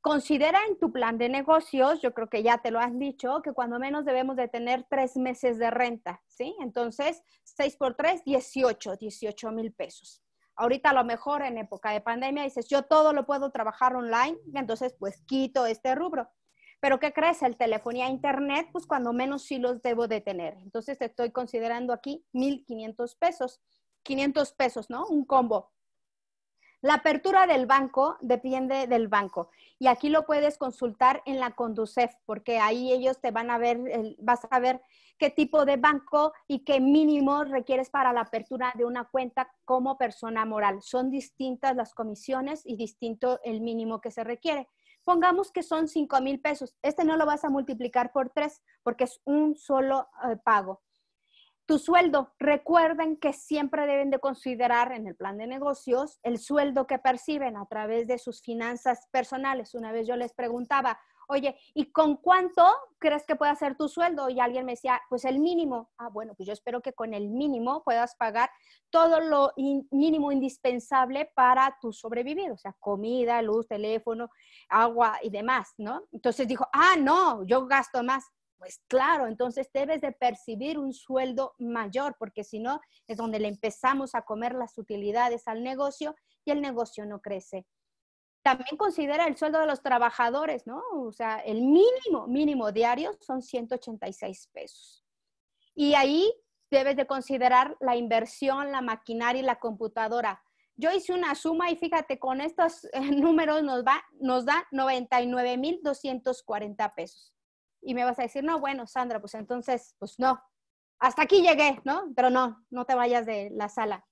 Considera en tu plan de negocios, yo creo que ya te lo han dicho, que cuando menos debemos de tener tres meses de renta, ¿sí? Entonces, 6 por 3, 18, 18 mil pesos. Ahorita a lo mejor en época de pandemia dices, yo todo lo puedo trabajar online, entonces pues quito este rubro. Pero ¿qué crees? El telefonía internet, pues cuando menos sí los debo de tener. Entonces te estoy considerando aquí 1.500 pesos. 500 pesos, ¿no? Un combo. La apertura del banco depende del banco y aquí lo puedes consultar en la Conducef porque ahí ellos te van a ver, vas a ver qué tipo de banco y qué mínimo requieres para la apertura de una cuenta como persona moral. Son distintas las comisiones y distinto el mínimo que se requiere. Pongamos que son 5 mil pesos. Este no lo vas a multiplicar por tres, porque es un solo eh, pago. Tu sueldo, recuerden que siempre deben de considerar en el plan de negocios el sueldo que perciben a través de sus finanzas personales. Una vez yo les preguntaba, oye, ¿y con cuánto crees que puede ser tu sueldo? Y alguien me decía, pues el mínimo. Ah, bueno, pues yo espero que con el mínimo puedas pagar todo lo mínimo indispensable para tu sobrevivir, o sea, comida, luz, teléfono, agua y demás, ¿no? Entonces dijo, ah, no, yo gasto más. Pues claro, entonces debes de percibir un sueldo mayor, porque si no es donde le empezamos a comer las utilidades al negocio y el negocio no crece. También considera el sueldo de los trabajadores, ¿no? O sea, el mínimo, mínimo diario son 186 pesos. Y ahí debes de considerar la inversión, la maquinaria y la computadora. Yo hice una suma y fíjate, con estos eh, números nos, va, nos da 99.240 pesos y me vas a decir, no, bueno, Sandra, pues entonces, pues no, hasta aquí llegué, ¿no? Pero no, no te vayas de la sala.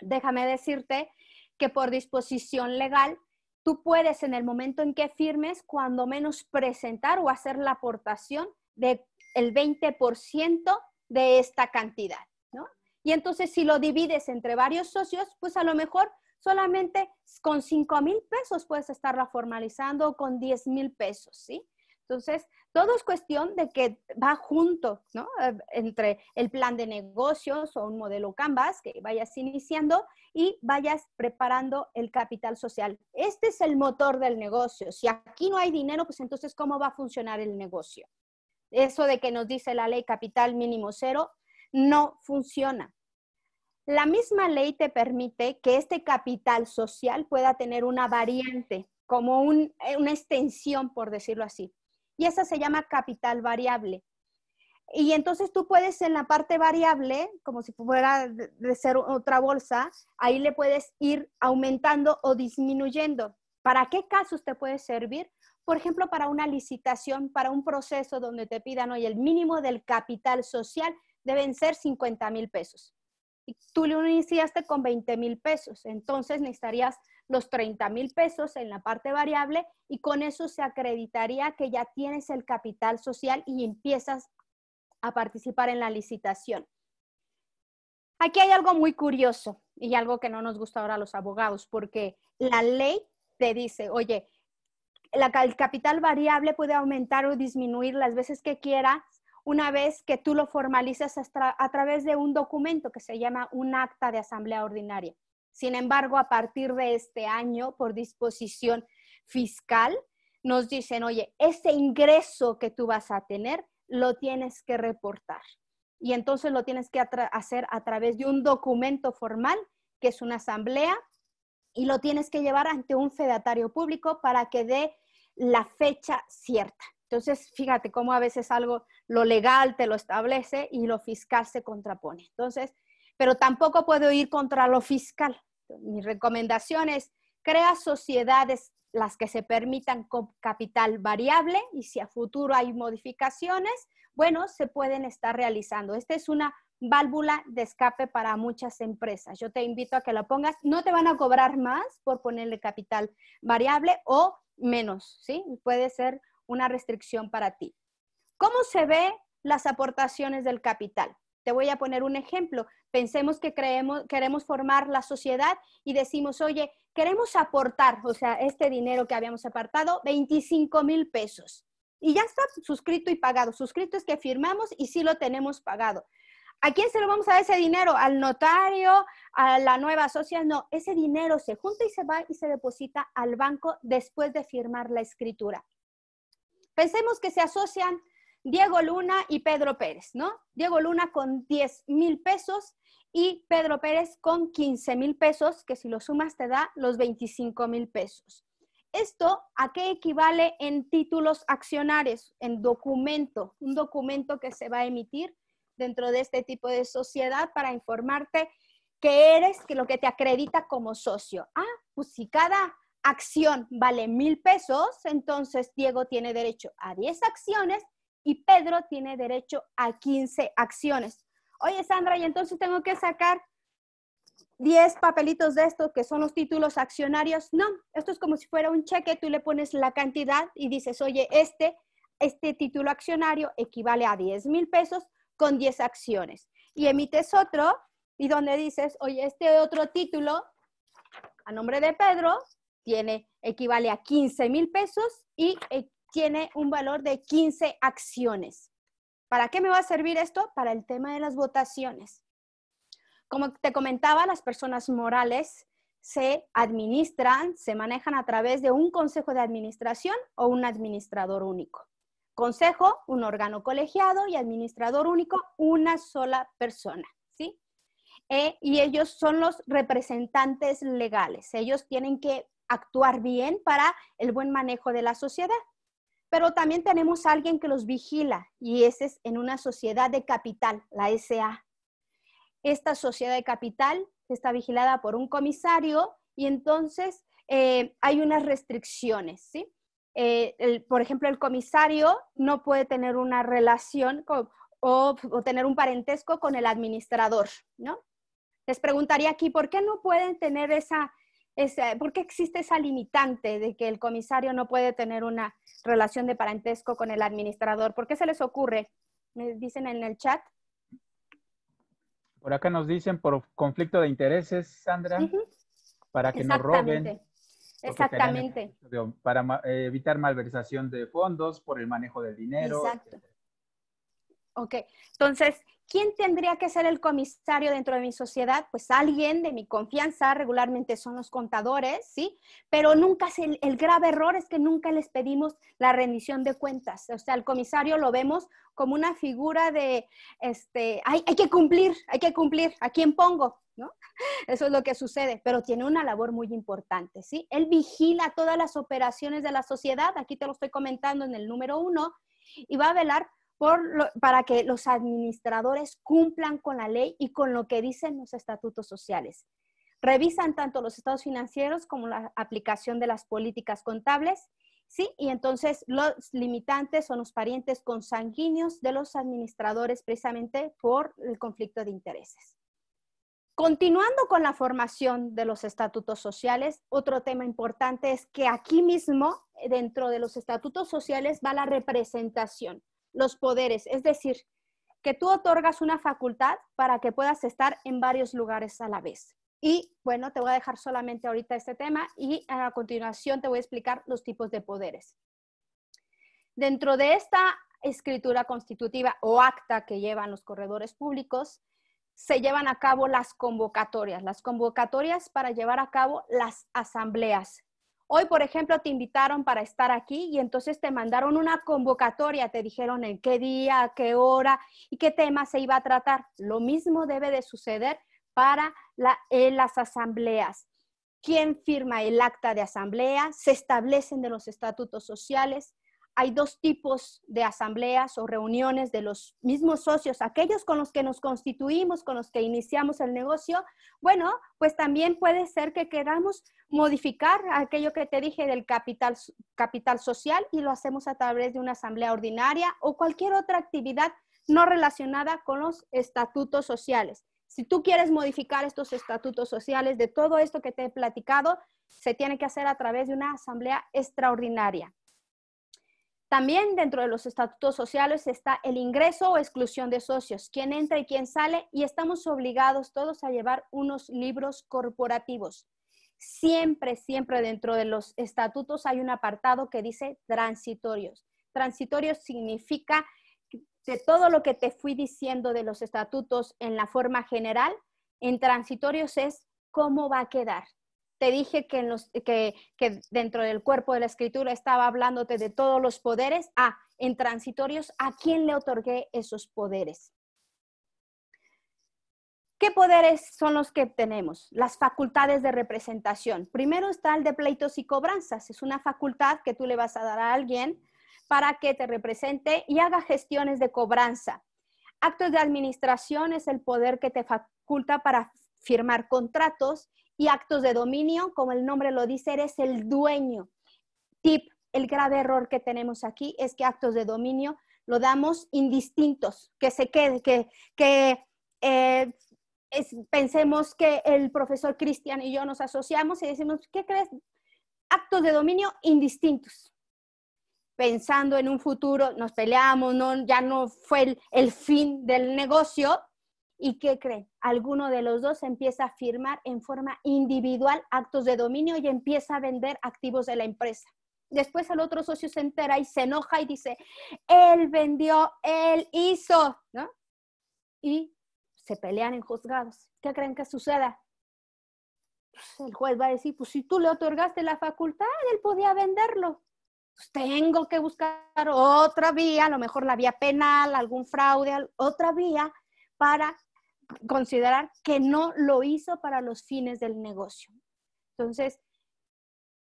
Déjame decirte que por disposición legal, tú puedes en el momento en que firmes, cuando menos presentar o hacer la aportación del el 20% de esta cantidad, ¿no? Y entonces si lo divides entre varios socios, pues a lo mejor solamente con 5 mil pesos puedes estarla formalizando o con 10 mil pesos, ¿sí? Entonces, todo es cuestión de que va junto, ¿no? Eh, entre el plan de negocios o un modelo Canvas que vayas iniciando y vayas preparando el capital social. Este es el motor del negocio. Si aquí no hay dinero, pues entonces, ¿cómo va a funcionar el negocio? Eso de que nos dice la ley capital mínimo cero, no funciona. La misma ley te permite que este capital social pueda tener una variante, como eh, una extensión, por decirlo así y esa se llama capital variable. Y entonces tú puedes en la parte variable, como si fuera de ser otra bolsa, ahí le puedes ir aumentando o disminuyendo. ¿Para qué casos te puede servir? Por ejemplo, para una licitación, para un proceso donde te pidan, hoy el mínimo del capital social deben ser 50 mil pesos. Y tú le iniciaste con 20 mil pesos, entonces necesitarías los 30 mil pesos en la parte variable y con eso se acreditaría que ya tienes el capital social y empiezas a participar en la licitación. Aquí hay algo muy curioso y algo que no nos gusta ahora a los abogados, porque la ley te dice, oye, el capital variable puede aumentar o disminuir las veces que quieras una vez que tú lo formalizas a través de un documento que se llama un acta de asamblea ordinaria. Sin embargo, a partir de este año, por disposición fiscal, nos dicen, oye, ese ingreso que tú vas a tener, lo tienes que reportar. Y entonces lo tienes que hacer a través de un documento formal, que es una asamblea, y lo tienes que llevar ante un fedatario público para que dé la fecha cierta. Entonces, fíjate cómo a veces algo, lo legal te lo establece y lo fiscal se contrapone. Entonces, pero tampoco puedo ir contra lo fiscal, mi recomendación es, crea sociedades las que se permitan con capital variable y si a futuro hay modificaciones, bueno, se pueden estar realizando. Esta es una válvula de escape para muchas empresas. Yo te invito a que la pongas. No te van a cobrar más por ponerle capital variable o menos, ¿sí? Puede ser una restricción para ti. ¿Cómo se ve las aportaciones del capital? Te voy a poner un ejemplo. Pensemos que creemos, queremos formar la sociedad y decimos, oye, queremos aportar, o sea, este dinero que habíamos apartado, 25 mil pesos. Y ya está suscrito y pagado. Suscrito es que firmamos y sí lo tenemos pagado. ¿A quién se lo vamos a dar ese dinero? ¿Al notario? ¿A la nueva sociedad? No, ese dinero se junta y se va y se deposita al banco después de firmar la escritura. Pensemos que se asocian Diego Luna y Pedro Pérez, ¿no? Diego Luna con 10 mil pesos y Pedro Pérez con 15 mil pesos, que si lo sumas te da los 25 mil pesos. ¿Esto a qué equivale en títulos accionarios, en documento? Un documento que se va a emitir dentro de este tipo de sociedad para informarte que eres, que lo que te acredita como socio. Ah, pues si cada acción vale mil pesos, entonces Diego tiene derecho a 10 acciones y Pedro tiene derecho a 15 acciones. Oye, Sandra, y entonces tengo que sacar 10 papelitos de estos que son los títulos accionarios. No, esto es como si fuera un cheque, tú le pones la cantidad y dices, oye, este, este título accionario equivale a 10 mil pesos con 10 acciones. Y emites otro y donde dices, oye, este otro título a nombre de Pedro tiene, equivale a 15 mil pesos y tiene un valor de 15 acciones. ¿Para qué me va a servir esto? Para el tema de las votaciones. Como te comentaba, las personas morales se administran, se manejan a través de un consejo de administración o un administrador único. Consejo, un órgano colegiado y administrador único, una sola persona, ¿sí? Eh, y ellos son los representantes legales. Ellos tienen que actuar bien para el buen manejo de la sociedad. Pero también tenemos alguien que los vigila y ese es en una sociedad de capital, la SA. Esta sociedad de capital está vigilada por un comisario y entonces eh, hay unas restricciones, ¿sí? Eh, por ejemplo, el comisario no puede tener una relación con, o, tener un parentesco con el administrador, ¿no? Les preguntaría aquí, ¿por qué no pueden tener esa, este, ¿por qué existe esa limitante de que el comisario no puede tener una relación de parentesco con el administrador? ¿Por qué se les ocurre? Me dicen en el chat. Por acá nos dicen por conflicto de intereses, Sandra, para que nos roben. Exactamente. Para eh, evitar malversación de fondos por el manejo del dinero. Exacto. Ok, entonces, ¿quién tendría que ser el comisario dentro de mi sociedad? Pues alguien de mi confianza, regularmente son los contadores, ¿sí? Pero nunca, se, el grave error es que nunca les pedimos la rendición de cuentas. O sea, el comisario lo vemos como una figura de, este, hay, hay que cumplir, hay que cumplir, ¿a quién pongo? ¿No? Eso es lo que sucede, pero tiene una labor muy importante, ¿sí? Él vigila todas las operaciones de la sociedad, aquí te lo estoy comentando en el número uno, y va a velar para que los administradores cumplan con la ley y con lo que dicen los estatutos sociales. Revisan tanto los estados financieros como la aplicación de las políticas contables, ¿sí? Y entonces los limitantes son los parientes consanguíneos de los administradores precisamente por el conflicto de intereses. Continuando con la formación de los estatutos sociales, otro tema importante es que aquí mismo, dentro de los estatutos sociales, va la representación los poderes, es decir, que tú otorgas una facultad para que puedas estar en varios lugares a la vez. Y bueno, te voy a dejar solamente ahorita este tema y a continuación te voy a explicar los tipos de poderes. Dentro de esta escritura constitutiva o acta que llevan los corredores públicos, se llevan a cabo las convocatorias, las convocatorias para llevar a cabo las asambleas, Hoy, por ejemplo, te invitaron para estar aquí y entonces te mandaron una convocatoria, te dijeron en qué día, qué hora y qué tema se iba a tratar. Lo mismo debe de suceder para las asambleas. ¿Quién firma el acta de asamblea? Se establecen de los estatutos sociales, hay dos tipos de asambleas o reuniones de los mismos socios, aquellos con los que nos constituimos, con los que iniciamos el negocio, bueno, pues también puede ser que queramos modificar aquello que te dije del capital, capital social y lo hacemos a través de una asamblea ordinaria o cualquier otra actividad no relacionada con los estatutos sociales. Si tú quieres modificar estos estatutos sociales, de todo esto que te he platicado, se tiene que hacer a través de una asamblea extraordinaria. También dentro de los estatutos sociales está el ingreso o exclusión de socios, quién entra y quién sale, y estamos obligados todos a llevar unos libros corporativos. Siempre, siempre dentro de los estatutos hay un apartado que dice transitorios. Transitorios significa de todo lo que te fui diciendo de los estatutos en la forma general, en transitorios es cómo va a quedar, te dije que, dentro del cuerpo de la escritura estaba hablándote de todos los poderes. Ah, en transitorios, ¿a quién le otorgué esos poderes? ¿Qué poderes son los que tenemos? Las facultades de representación. Primero está el de pleitos y cobranzas. Es una facultad que tú le vas a dar a alguien para que te represente y haga gestiones de cobranza. Actos de administración es el poder que te faculta para firmar contratos y actos de dominio, como el nombre lo dice, eres el dueño. Tip, el grave error que tenemos aquí es que actos de dominio lo damos indistintos, que se quede, que, que eh, pensemos que el profesor Cristian y yo nos asociamos y decimos, ¿qué crees? Actos de dominio indistintos. Pensando en un futuro, nos peleamos, no, ya no fue el fin del negocio, ¿Y qué creen? Alguno de los dos empieza a firmar en forma individual actos de dominio y empieza a vender activos de la empresa. Después el otro socio se entera y se enoja y dice, él vendió, él hizo, ¿no? Y se pelean en juzgados. ¿Qué creen que suceda? Pues el juez va a decir, pues si tú le otorgaste la facultad, él podía venderlo. Pues tengo que buscar otra vía, a lo mejor la vía penal, algún fraude, otra vía para considerar que no lo hizo para los fines del negocio. Entonces,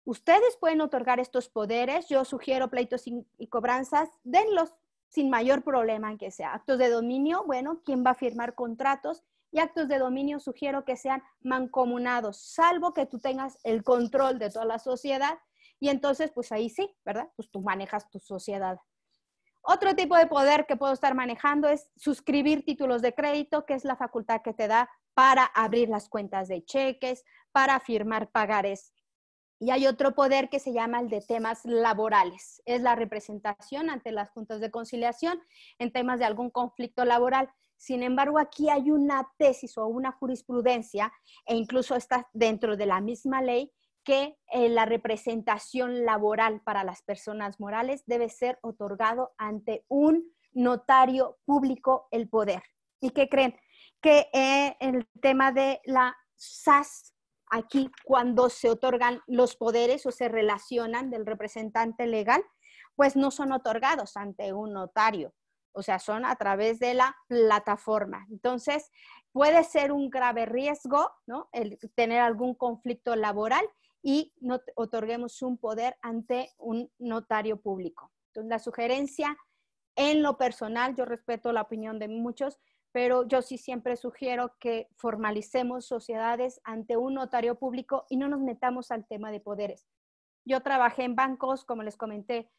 ustedes pueden otorgar estos poderes. Yo sugiero pleitos y cobranzas, denlos sin mayor problema en que sea. Actos de dominio, bueno, ¿quién va a firmar contratos? Y actos de dominio sugiero que sean mancomunados, salvo que tú tengas el control de toda la sociedad. Y entonces, pues ahí sí, ¿verdad? Pues tú manejas tu sociedad otro tipo de poder que puedo estar manejando es suscribir títulos de crédito, que es la facultad que te da para abrir las cuentas de cheques, para firmar pagares. Y hay otro poder que se llama el de temas laborales. Es la representación ante las juntas de conciliación en temas de algún conflicto laboral. Sin embargo, aquí hay una tesis o una jurisprudencia, e incluso está dentro de la misma ley, que eh, la representación laboral para las personas morales debe ser otorgado ante un notario público el poder. ¿Y qué creen? Que eh, el tema de la SAS, aquí cuando se otorgan los poderes o se relacionan del representante legal, pues no son otorgados ante un notario, o sea, son a través de la plataforma. Entonces, puede ser un grave riesgo, ¿no? El tener algún conflicto laboral y no otorguemos un poder ante un notario público. Entonces, la sugerencia en lo personal, yo respeto la opinión de muchos, pero yo sí siempre sugiero que formalicemos sociedades ante un notario público y no nos metamos al tema de poderes. Yo trabajé en bancos, como les comenté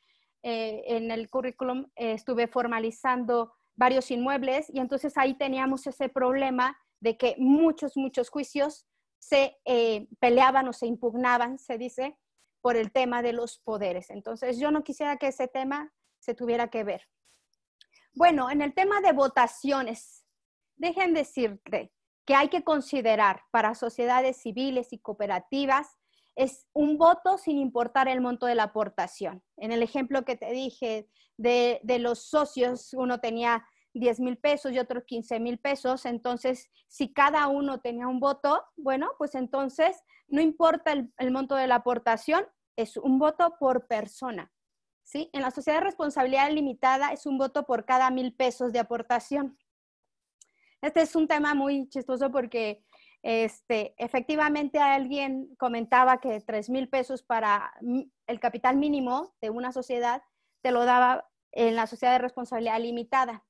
eh, en el currículum, eh, estuve formalizando varios inmuebles y entonces ahí teníamos ese problema de que muchos, muchos juicios se eh, peleaban o se impugnaban, se dice, por el tema de los poderes. Entonces, yo no quisiera que ese tema se tuviera que ver. Bueno, en el tema de votaciones, dejen decirte que hay que considerar para sociedades civiles y cooperativas es un voto sin importar el monto de la aportación. En el ejemplo que te dije de, de los socios, uno tenía 10 mil pesos y otros 15 mil pesos. Entonces, si cada uno tenía un voto, bueno, pues entonces no importa el, monto de la aportación, es un voto por persona. ¿sí? En la sociedad de responsabilidad limitada es un voto por cada mil pesos de aportación. Este es un tema muy chistoso porque este, efectivamente alguien comentaba que 3 mil pesos para el capital mínimo de una sociedad te lo daba en la sociedad de responsabilidad limitada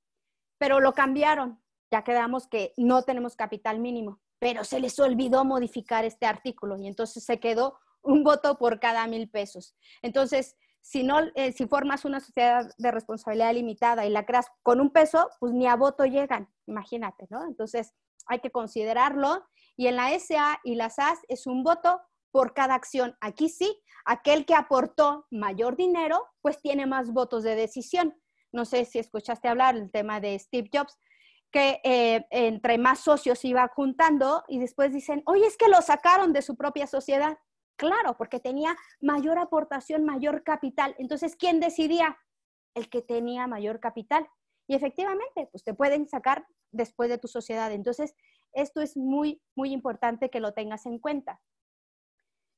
pero lo cambiaron. Ya quedamos que no tenemos capital mínimo, pero se les olvidó modificar este artículo y entonces se quedó un voto por cada mil pesos. Entonces, si, no, eh, si formas una sociedad de responsabilidad limitada y la creas con un peso, pues ni a voto llegan, imagínate, ¿no? Entonces, hay que considerarlo. Y en la SA y las SAS es un voto por cada acción. Aquí sí, aquel que aportó mayor dinero, pues tiene más votos de decisión no sé si escuchaste hablar el tema de Steve Jobs, que eh, entre más socios iba juntando y después dicen, oye, es que lo sacaron de su propia sociedad. Claro, porque tenía mayor aportación, mayor capital. Entonces, ¿quién decidía? El que tenía mayor capital. Y efectivamente, pues te pueden sacar después de tu sociedad. Entonces, esto es muy, muy importante que lo tengas en cuenta.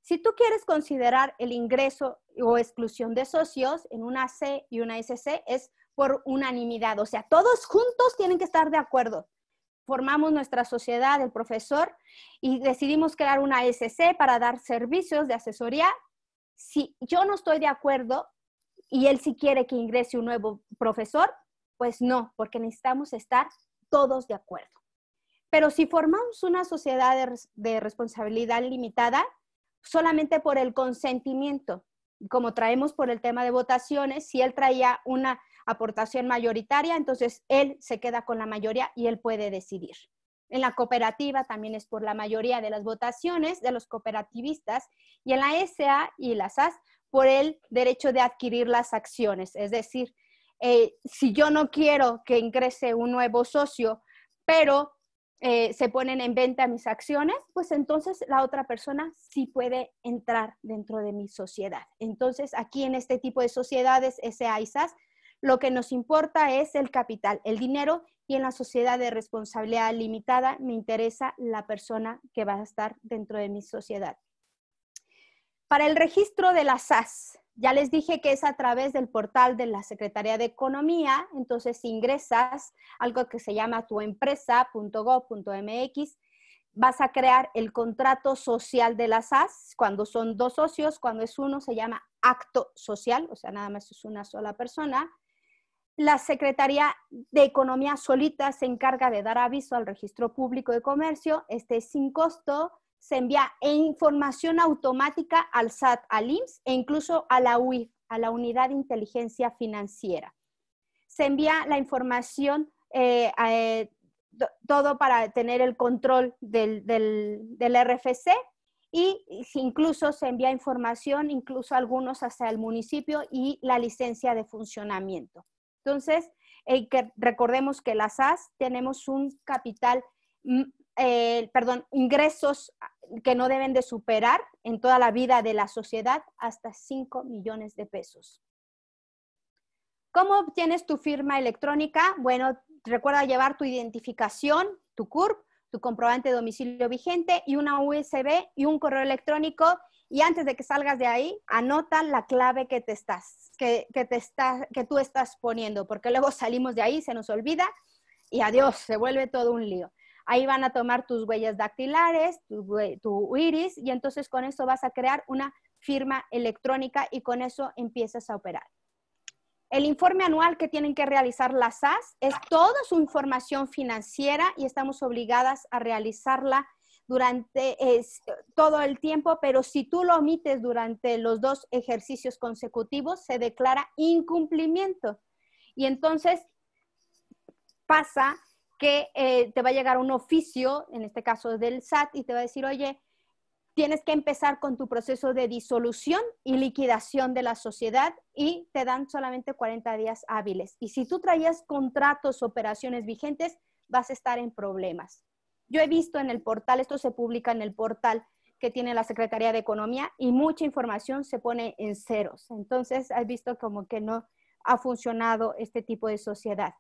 Si tú quieres considerar el ingreso o exclusión de socios en una C y una SC, es por unanimidad, o sea, todos juntos tienen que estar de acuerdo. Formamos nuestra sociedad, el profesor, y decidimos crear una SC para dar servicios de asesoría. Si yo no estoy de acuerdo y él sí quiere que ingrese un nuevo profesor, pues no, porque necesitamos estar todos de acuerdo. Pero si formamos una sociedad de, de responsabilidad limitada, solamente por el consentimiento. Como traemos por el tema de votaciones, si él traía una aportación mayoritaria, entonces él se queda con la mayoría y él puede decidir. En la cooperativa también es por la mayoría de las votaciones de los cooperativistas y en la SA y las AS por el derecho de adquirir las acciones. Es decir, eh, si yo no quiero que ingrese un nuevo socio, pero eh, se ponen en venta mis acciones, pues entonces la otra persona sí puede entrar dentro de mi sociedad. Entonces, aquí en este tipo de sociedades, SA y SAS, lo que nos importa es el capital, el dinero, y en la sociedad de responsabilidad limitada me interesa la persona que va a estar dentro de mi sociedad. Para el registro de la SAS, ya les dije que es a través del portal de la Secretaría de Economía, entonces ingresas algo que se llama tuempresa.gov.mx, vas a crear el contrato social de las SAS, cuando son dos socios, cuando es uno se llama acto social, o sea, nada más es una sola persona. La Secretaría de Economía solita se encarga de dar aviso al registro público de comercio, este es sin costo, se envía e información automática al SAT, al IMSS e incluso a la UIF, a la Unidad de Inteligencia Financiera. Se envía la información, eh, eh, todo para tener el control del, RFC y incluso se envía información, incluso algunos hasta el municipio y la licencia de funcionamiento. Entonces, eh, recordemos que las SAS tenemos un capital mm, eh, perdón, ingresos que no deben de superar en toda la vida de la sociedad hasta 5 millones de pesos. ¿Cómo obtienes tu firma electrónica? Bueno, recuerda llevar tu identificación, tu CURP, tu comprobante de domicilio vigente y una USB y un correo electrónico. Y antes de que salgas de ahí, anota la clave que te estás, que te estás, que tú estás poniendo, porque luego salimos de ahí, se nos olvida y adiós, se vuelve todo un lío. Ahí van a tomar tus huellas dactilares, tu, iris, y entonces con eso vas a crear una firma electrónica y con eso empiezas a operar. El informe anual que tienen que realizar las SAS es toda su información financiera y estamos obligadas a realizarla durante todo el tiempo, pero si tú lo omites durante los dos ejercicios consecutivos, se declara incumplimiento. Y entonces pasa que eh, te va a llegar un oficio, en este caso del SAT, y te va a decir, oye, tienes que empezar con tu proceso de disolución y liquidación de la sociedad y te dan solamente 40 días hábiles. Y si tú traías contratos, operaciones vigentes, vas a estar en problemas. Yo he visto en el portal, esto se publica en el portal que tiene la Secretaría de Economía y mucha información se pone en ceros. Entonces, has visto como que no ha funcionado este tipo de sociedad.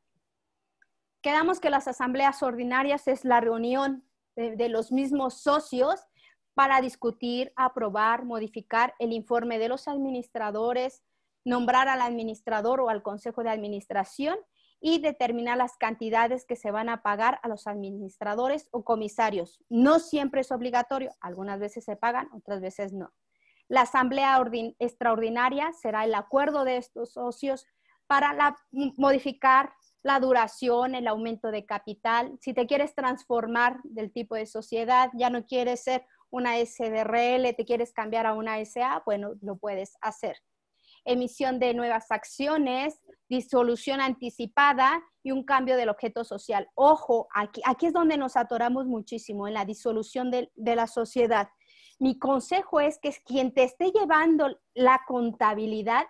Quedamos que las asambleas ordinarias es la reunión de, los mismos socios para discutir, aprobar, modificar el informe de los administradores, nombrar al administrador o al consejo de administración y determinar las cantidades que se van a pagar a los administradores o comisarios. No siempre es obligatorio, algunas veces se pagan, otras veces no. La asamblea extraordinaria será el acuerdo de estos socios para la, modificar, la duración, el aumento de capital. Si te quieres transformar del tipo de sociedad, ya no quieres ser una SDRL, te quieres cambiar a una SA, bueno, lo puedes hacer. Emisión de nuevas acciones, disolución anticipada y un cambio del objeto social. Ojo, aquí, aquí es donde nos atoramos muchísimo, en la disolución de, de la sociedad. Mi consejo es que quien te esté llevando la contabilidad,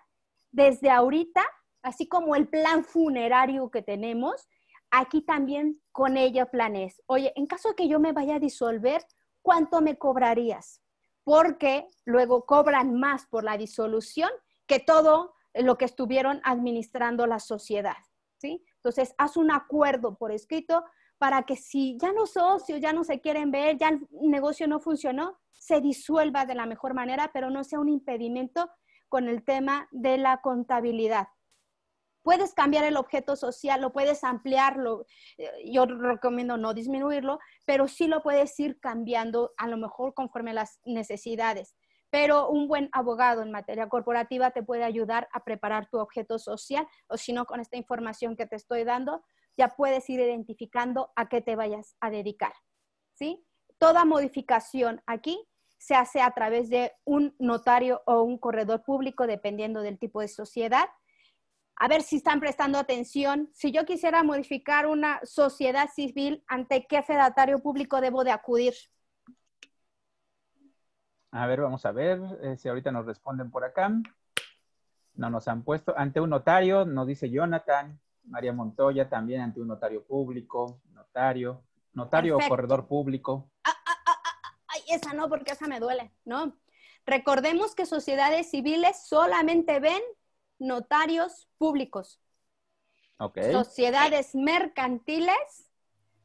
desde ahorita así como el plan funerario que tenemos, aquí también con ella planes. Oye, en caso de que yo me vaya a disolver, ¿cuánto me cobrarías? Porque luego cobran más por la disolución que todo lo que estuvieron administrando la sociedad, ¿sí? Entonces, haz un acuerdo por escrito para que si ya no socios, ya no se quieren ver, ya el negocio no funcionó, se disuelva de la mejor manera, pero no sea un impedimento con el tema de la contabilidad puedes cambiar el objeto social, lo puedes ampliarlo, eh, yo recomiendo no disminuirlo, pero sí lo puedes ir cambiando a lo mejor conforme las necesidades. Pero un buen abogado en materia corporativa te puede ayudar a preparar tu objeto social o si no, con esta información que te estoy dando, ya puedes ir identificando a qué te vayas a dedicar. ¿sí? Toda modificación aquí se hace a través de un notario o un corredor público, dependiendo del tipo de sociedad, a ver si están prestando atención. Si yo quisiera modificar una sociedad civil, ¿ante qué fedatario público debo de acudir? A ver, vamos a ver eh, si ahorita nos responden por acá. No nos han puesto. Ante un notario, nos dice Jonathan, María Montoya también ante un notario público, notario, notario o corredor público. Ah, ah, ah, ay, esa no, porque esa me duele, ¿no? Recordemos que sociedades civiles solamente ven notarios públicos. Sociedades mercantiles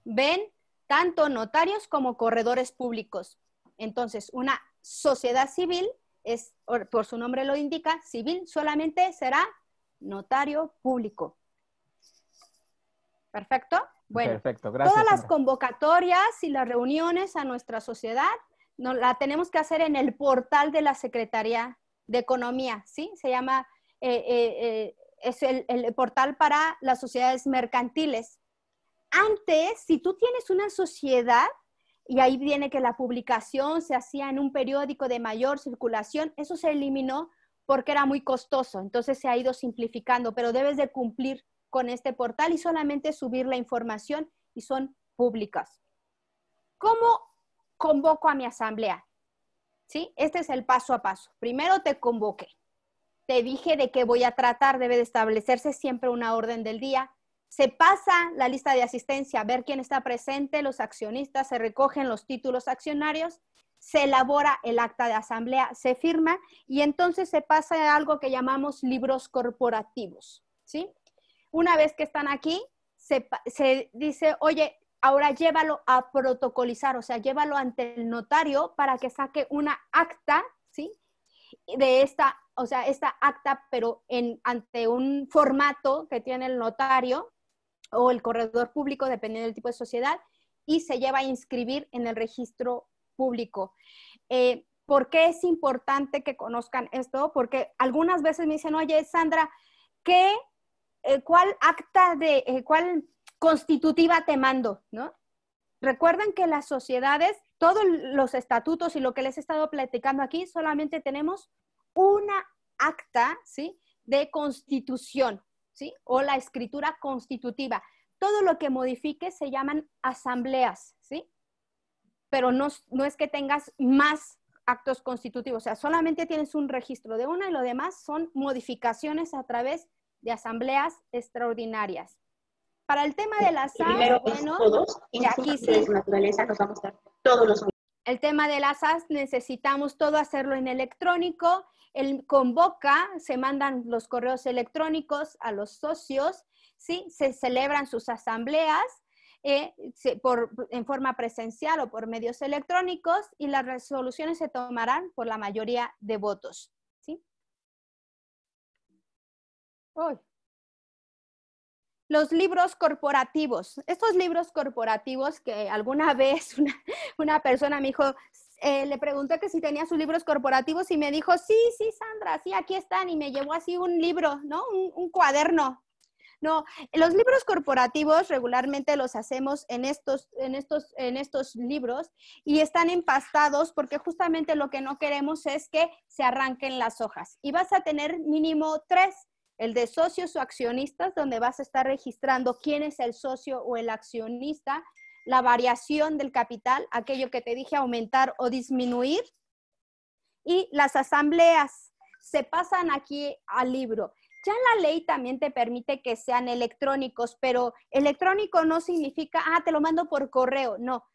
ven tanto notarios como corredores públicos. Entonces, una sociedad civil es, por su nombre lo indica, civil solamente será notario público. Perfecto. Bueno, todas las convocatorias y las reuniones a nuestra sociedad no, la tenemos que hacer en el portal de la Secretaría de Economía, ¿sí? Se llama eh, eh, eh, es el, portal para las sociedades mercantiles. Antes, si tú tienes una sociedad, y ahí viene que la publicación se hacía en un periódico de mayor circulación, eso se eliminó porque era muy costoso, entonces se ha ido simplificando, pero debes de cumplir con este portal y solamente subir la información y son públicas. ¿Cómo convoco a mi asamblea? ¿Sí? Este es el paso a paso. Primero te convoqué te dije de qué voy a tratar, debe de establecerse siempre una orden del día. Se pasa la lista de asistencia, a ver quién está presente, los accionistas, se recogen los títulos accionarios, se elabora el acta de asamblea, se firma y entonces se pasa a algo que llamamos libros corporativos, ¿sí? Una vez que están aquí, se, dice, oye, ahora llévalo a protocolizar, o sea, llévalo ante el notario para que saque una acta, ¿sí? De esta o sea, esta acta, pero en, ante un formato que tiene el notario o el corredor público, dependiendo del tipo de sociedad, y se lleva a inscribir en el registro público. Eh, ¿Por qué es importante que conozcan esto? Porque algunas veces me dicen, oye, Sandra, ¿qué, eh, ¿cuál acta de, eh, cuál constitutiva te mando? ¿No? Recuerden que las sociedades, todos los estatutos y lo que les he estado platicando aquí, solamente tenemos una acta, ¿sí? De constitución, ¿sí? O la escritura constitutiva. Todo lo que modifique se llaman asambleas, ¿sí? Pero no, no es que tengas más actos constitutivos, o sea, solamente tienes un registro de una y lo demás son modificaciones a través de asambleas extraordinarias. Para el tema de las El tema de las as necesitamos todo hacerlo en electrónico, el convoca, se mandan los correos electrónicos a los socios, ¿sí? se celebran sus asambleas eh, en forma presencial o por medios electrónicos y las resoluciones se tomarán por la mayoría de votos. ¿sí? Los libros corporativos. Estos libros corporativos que alguna vez una persona me dijo, eh, le pregunté que si tenía sus libros corporativos y me dijo, sí, sí, Sandra, sí, aquí están. Y me llevó así un libro, ¿no? Un, cuaderno. No, los libros corporativos regularmente los hacemos en estos, en, estos, en estos libros y están empastados porque justamente lo que no queremos es que se arranquen las hojas. Y vas a tener mínimo tres el de socios o accionistas, donde vas a estar registrando quién es el socio o el accionista, la variación del capital, aquello que te dije aumentar o disminuir, y las asambleas se pasan aquí al libro. Ya la ley también te permite que sean electrónicos, pero electrónico no significa, ah, te lo mando por correo, no.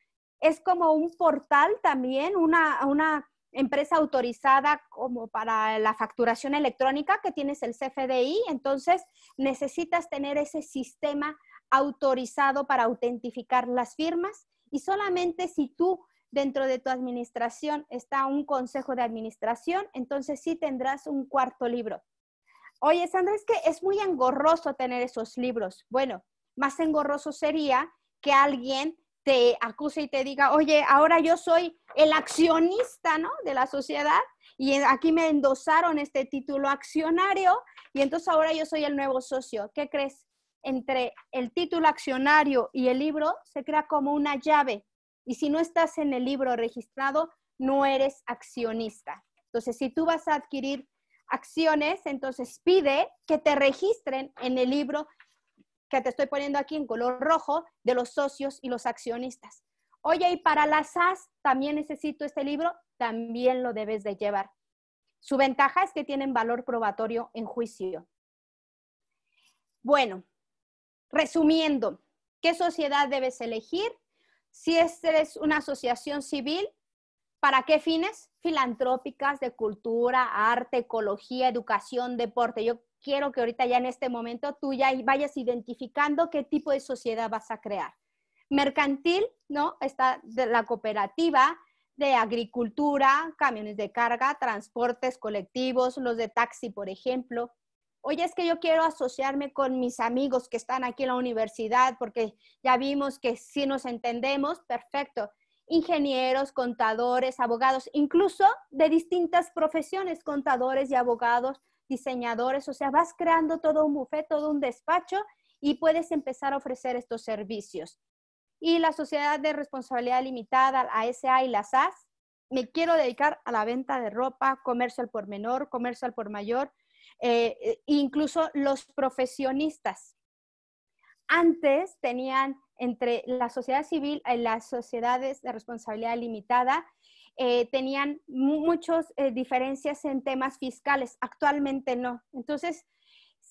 Es como un portal también, una, una empresa autorizada como para la facturación electrónica que tienes el CFDI, entonces necesitas tener ese sistema autorizado para autentificar las firmas y solamente si tú dentro de tu administración está un consejo de administración, entonces sí tendrás un cuarto libro. Oye, Sandra, es que es muy engorroso tener esos libros. Bueno, más engorroso sería que alguien te acuse y te diga, oye, ahora yo soy el accionista ¿no? de la sociedad y aquí me endosaron este título accionario y entonces ahora yo soy el nuevo socio. ¿Qué crees? entre el título accionario y el libro se crea como una llave. Y si no estás en el libro registrado, no eres accionista. Entonces, si tú vas a adquirir acciones, entonces pide que te registren en el libro que te estoy poniendo aquí en color rojo de los socios y los accionistas. Oye, y para las SAS también necesito este libro, también lo debes de llevar. Su ventaja es que tienen valor probatorio en juicio. Bueno, Resumiendo, ¿qué sociedad debes elegir? Si es una asociación civil, ¿para qué fines? Filantrópicas de cultura, arte, ecología, educación, deporte. Yo quiero que ahorita ya en este momento tú ya vayas identificando qué tipo de sociedad vas a crear. Mercantil, ¿no? Está de la cooperativa, de agricultura, camiones de carga, transportes colectivos, los de taxi, por ejemplo, oye, es que yo quiero asociarme con mis amigos que están aquí en la universidad porque ya vimos que si nos entendemos, perfecto. Ingenieros, contadores, abogados, incluso de distintas profesiones, contadores y abogados, diseñadores, o sea, vas creando todo un bufete, todo un despacho y puedes empezar a ofrecer estos servicios. Y la sociedad de responsabilidad limitada, ASA y la SAS, me quiero dedicar a la venta de ropa, comercio al por menor, comercio al por mayor, eh, eh, incluso los profesionistas. Antes tenían entre la sociedad civil y eh, las sociedades de responsabilidad limitada, tenían muchas diferencias en temas fiscales, actualmente no. Entonces,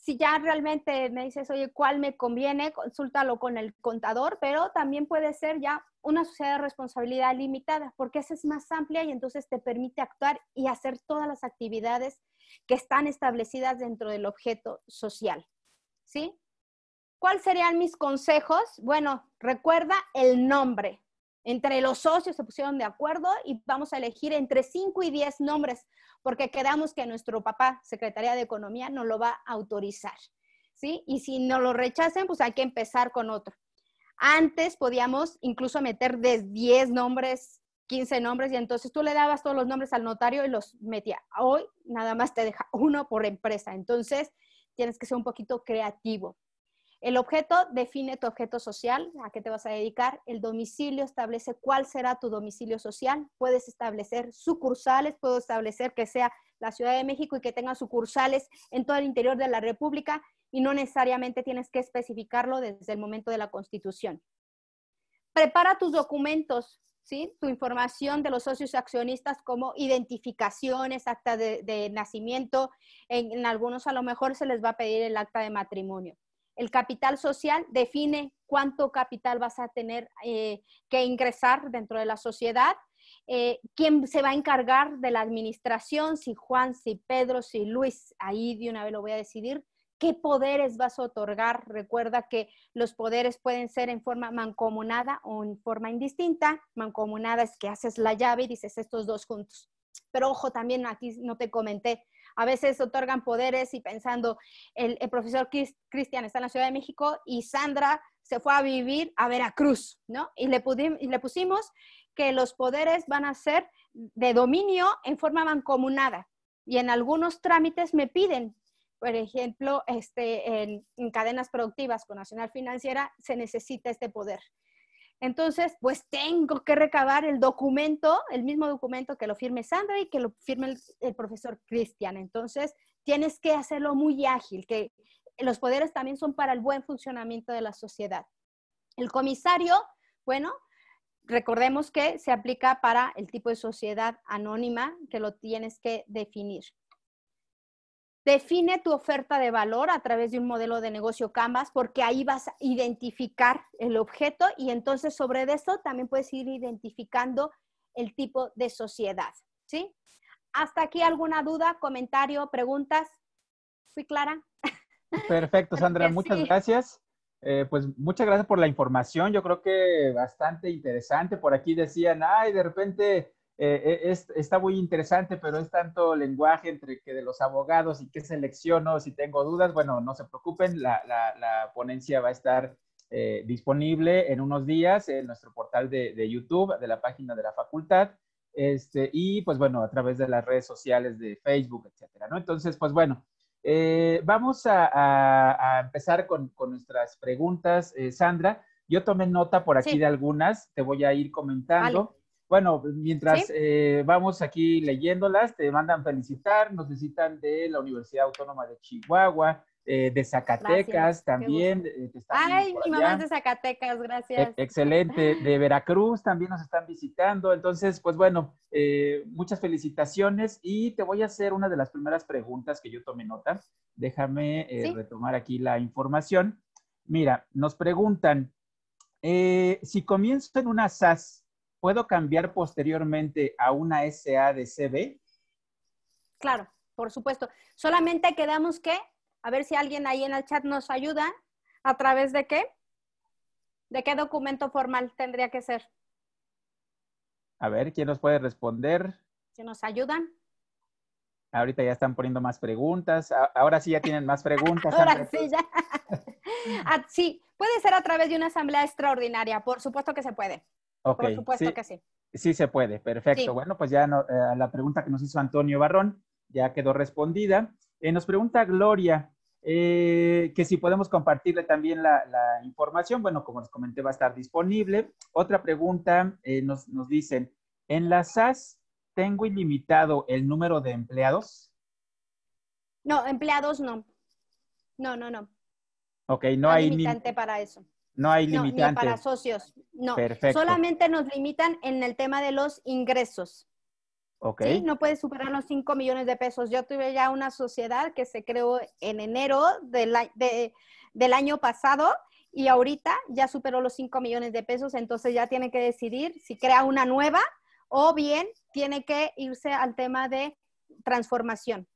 si ya realmente me dices, oye, ¿cuál me conviene? Consúltalo con el contador, pero también puede ser ya una sociedad de responsabilidad limitada, porque esa es más amplia y entonces te permite actuar y hacer todas las actividades que están establecidas dentro del objeto social. ¿Sí? ¿Cuáles serían mis consejos? Bueno, recuerda el nombre. Entre los socios se pusieron de acuerdo y vamos a elegir entre 5 y 10 nombres, porque quedamos que nuestro papá, Secretaría de Economía, nos lo va a autorizar. ¿sí? Y si no lo rechacen, pues hay que empezar con otro. Antes podíamos incluso meter de 10 nombres, 15 nombres, y entonces tú le dabas todos los nombres al notario y los metía. Hoy nada más te deja uno por empresa. Entonces tienes que ser un poquito creativo. El objeto define tu objeto social, a qué te vas a dedicar. El domicilio establece cuál será tu domicilio social. Puedes establecer sucursales, puedo establecer que sea la Ciudad de México y que tenga sucursales en todo el interior de la República y no necesariamente tienes que especificarlo desde el momento de la Constitución. Prepara tus documentos, ¿sí? tu información de los socios accionistas como identificaciones, acta de, nacimiento. en algunos a lo mejor se les va a pedir el acta de matrimonio el capital social define cuánto capital vas a tener eh, que ingresar dentro de la sociedad, eh, quién se va a encargar de la administración, si Juan, si Pedro, si Luis, ahí de una vez lo voy a decidir, qué poderes vas a otorgar. Recuerda que los poderes pueden ser en forma mancomunada o en forma indistinta. Mancomunada es que haces la llave y dices estos dos juntos. Pero ojo, también aquí no te comenté, a veces otorgan poderes y pensando, el, profesor Cristian está en la Ciudad de México y Sandra se fue a vivir a Veracruz, ¿no? Y le, le pusimos que los poderes van a ser de dominio en forma mancomunada. Y en algunos trámites me piden, por ejemplo, este, en cadenas productivas con Nacional Financiera, se necesita este poder. Entonces, pues tengo que recabar el documento, el mismo documento que lo firme Sandra y que lo firme el, profesor Cristian. Entonces, tienes que hacerlo muy ágil, que los poderes también son para el buen funcionamiento de la sociedad. El comisario, bueno, recordemos que se aplica para el tipo de sociedad anónima que lo tienes que definir. Define tu oferta de valor a través de un modelo de negocio Canvas porque ahí vas a identificar el objeto y entonces sobre eso también puedes ir identificando el tipo de sociedad, ¿sí? ¿Hasta aquí alguna duda, comentario, preguntas? ¿Fui clara? Perfecto, Sandra, muchas gracias. Eh, pues muchas gracias por la información, yo creo que bastante interesante. Por aquí decían, ay, de repente eh, e, está muy interesante, pero es tanto lenguaje entre que de los abogados y qué selecciono, si tengo dudas, bueno, no se preocupen, la, la, la ponencia va a estar eh, disponible en unos días en nuestro portal de, de, YouTube, de la página de la facultad, este, y pues bueno, a través de las redes sociales de Facebook, etcétera, ¿no? Entonces, pues bueno, eh, vamos a, a, empezar con, con nuestras preguntas, Sandra. Yo tomé nota por aquí de algunas, te voy a ir comentando. Bueno, pues, mientras eh, vamos aquí leyéndolas, te mandan felicitar, nos visitan de la Universidad Autónoma de Chihuahua, eh, de Zacatecas también. Eh, Ay, mi mamá es de Zacatecas, gracias. E, excelente, de Veracruz también nos están visitando. Entonces, pues bueno, muchas felicitaciones y te voy a hacer una de las primeras preguntas que yo tomé nota. Déjame retomar aquí la información. Mira, nos preguntan, si comienzo en una SAS, ¿puedo cambiar posteriormente a una SA de CB? Claro, por supuesto. Solamente quedamos que, a ver si alguien ahí en el chat nos ayuda, ¿a través de qué? ¿De qué documento formal tendría que ser? A ver, ¿quién nos puede responder? Si nos ayudan. Ahorita ya están poniendo más preguntas. Ahora sí ya tienen más preguntas. Ahora sí ya. Ah, sí, puede ser a través de una asamblea extraordinaria. Por supuesto que se puede. Okay, sí, sí. se puede, perfecto. Bueno, pues ya eh, la pregunta que nos hizo Antonio Barrón ya quedó respondida. Eh, nos pregunta Gloria eh, que si podemos compartirle también la, información. Bueno, como les comenté, va a estar disponible. Otra pregunta nos, dicen, ¿en la SAS tengo ilimitado el número de empleados? No, empleados no. No, no, no. Ok, no, hay, para eso. No hay limitantes. No, para socios, no. Solamente nos limitan en el tema de los ingresos. Ok. No puede superar los 5 millones de pesos. Yo tuve ya una sociedad que se creó en enero del, del año pasado y ahorita ya superó los 5 millones de pesos, entonces ya tiene que decidir si crea una nueva o bien tiene que irse al tema de transformación.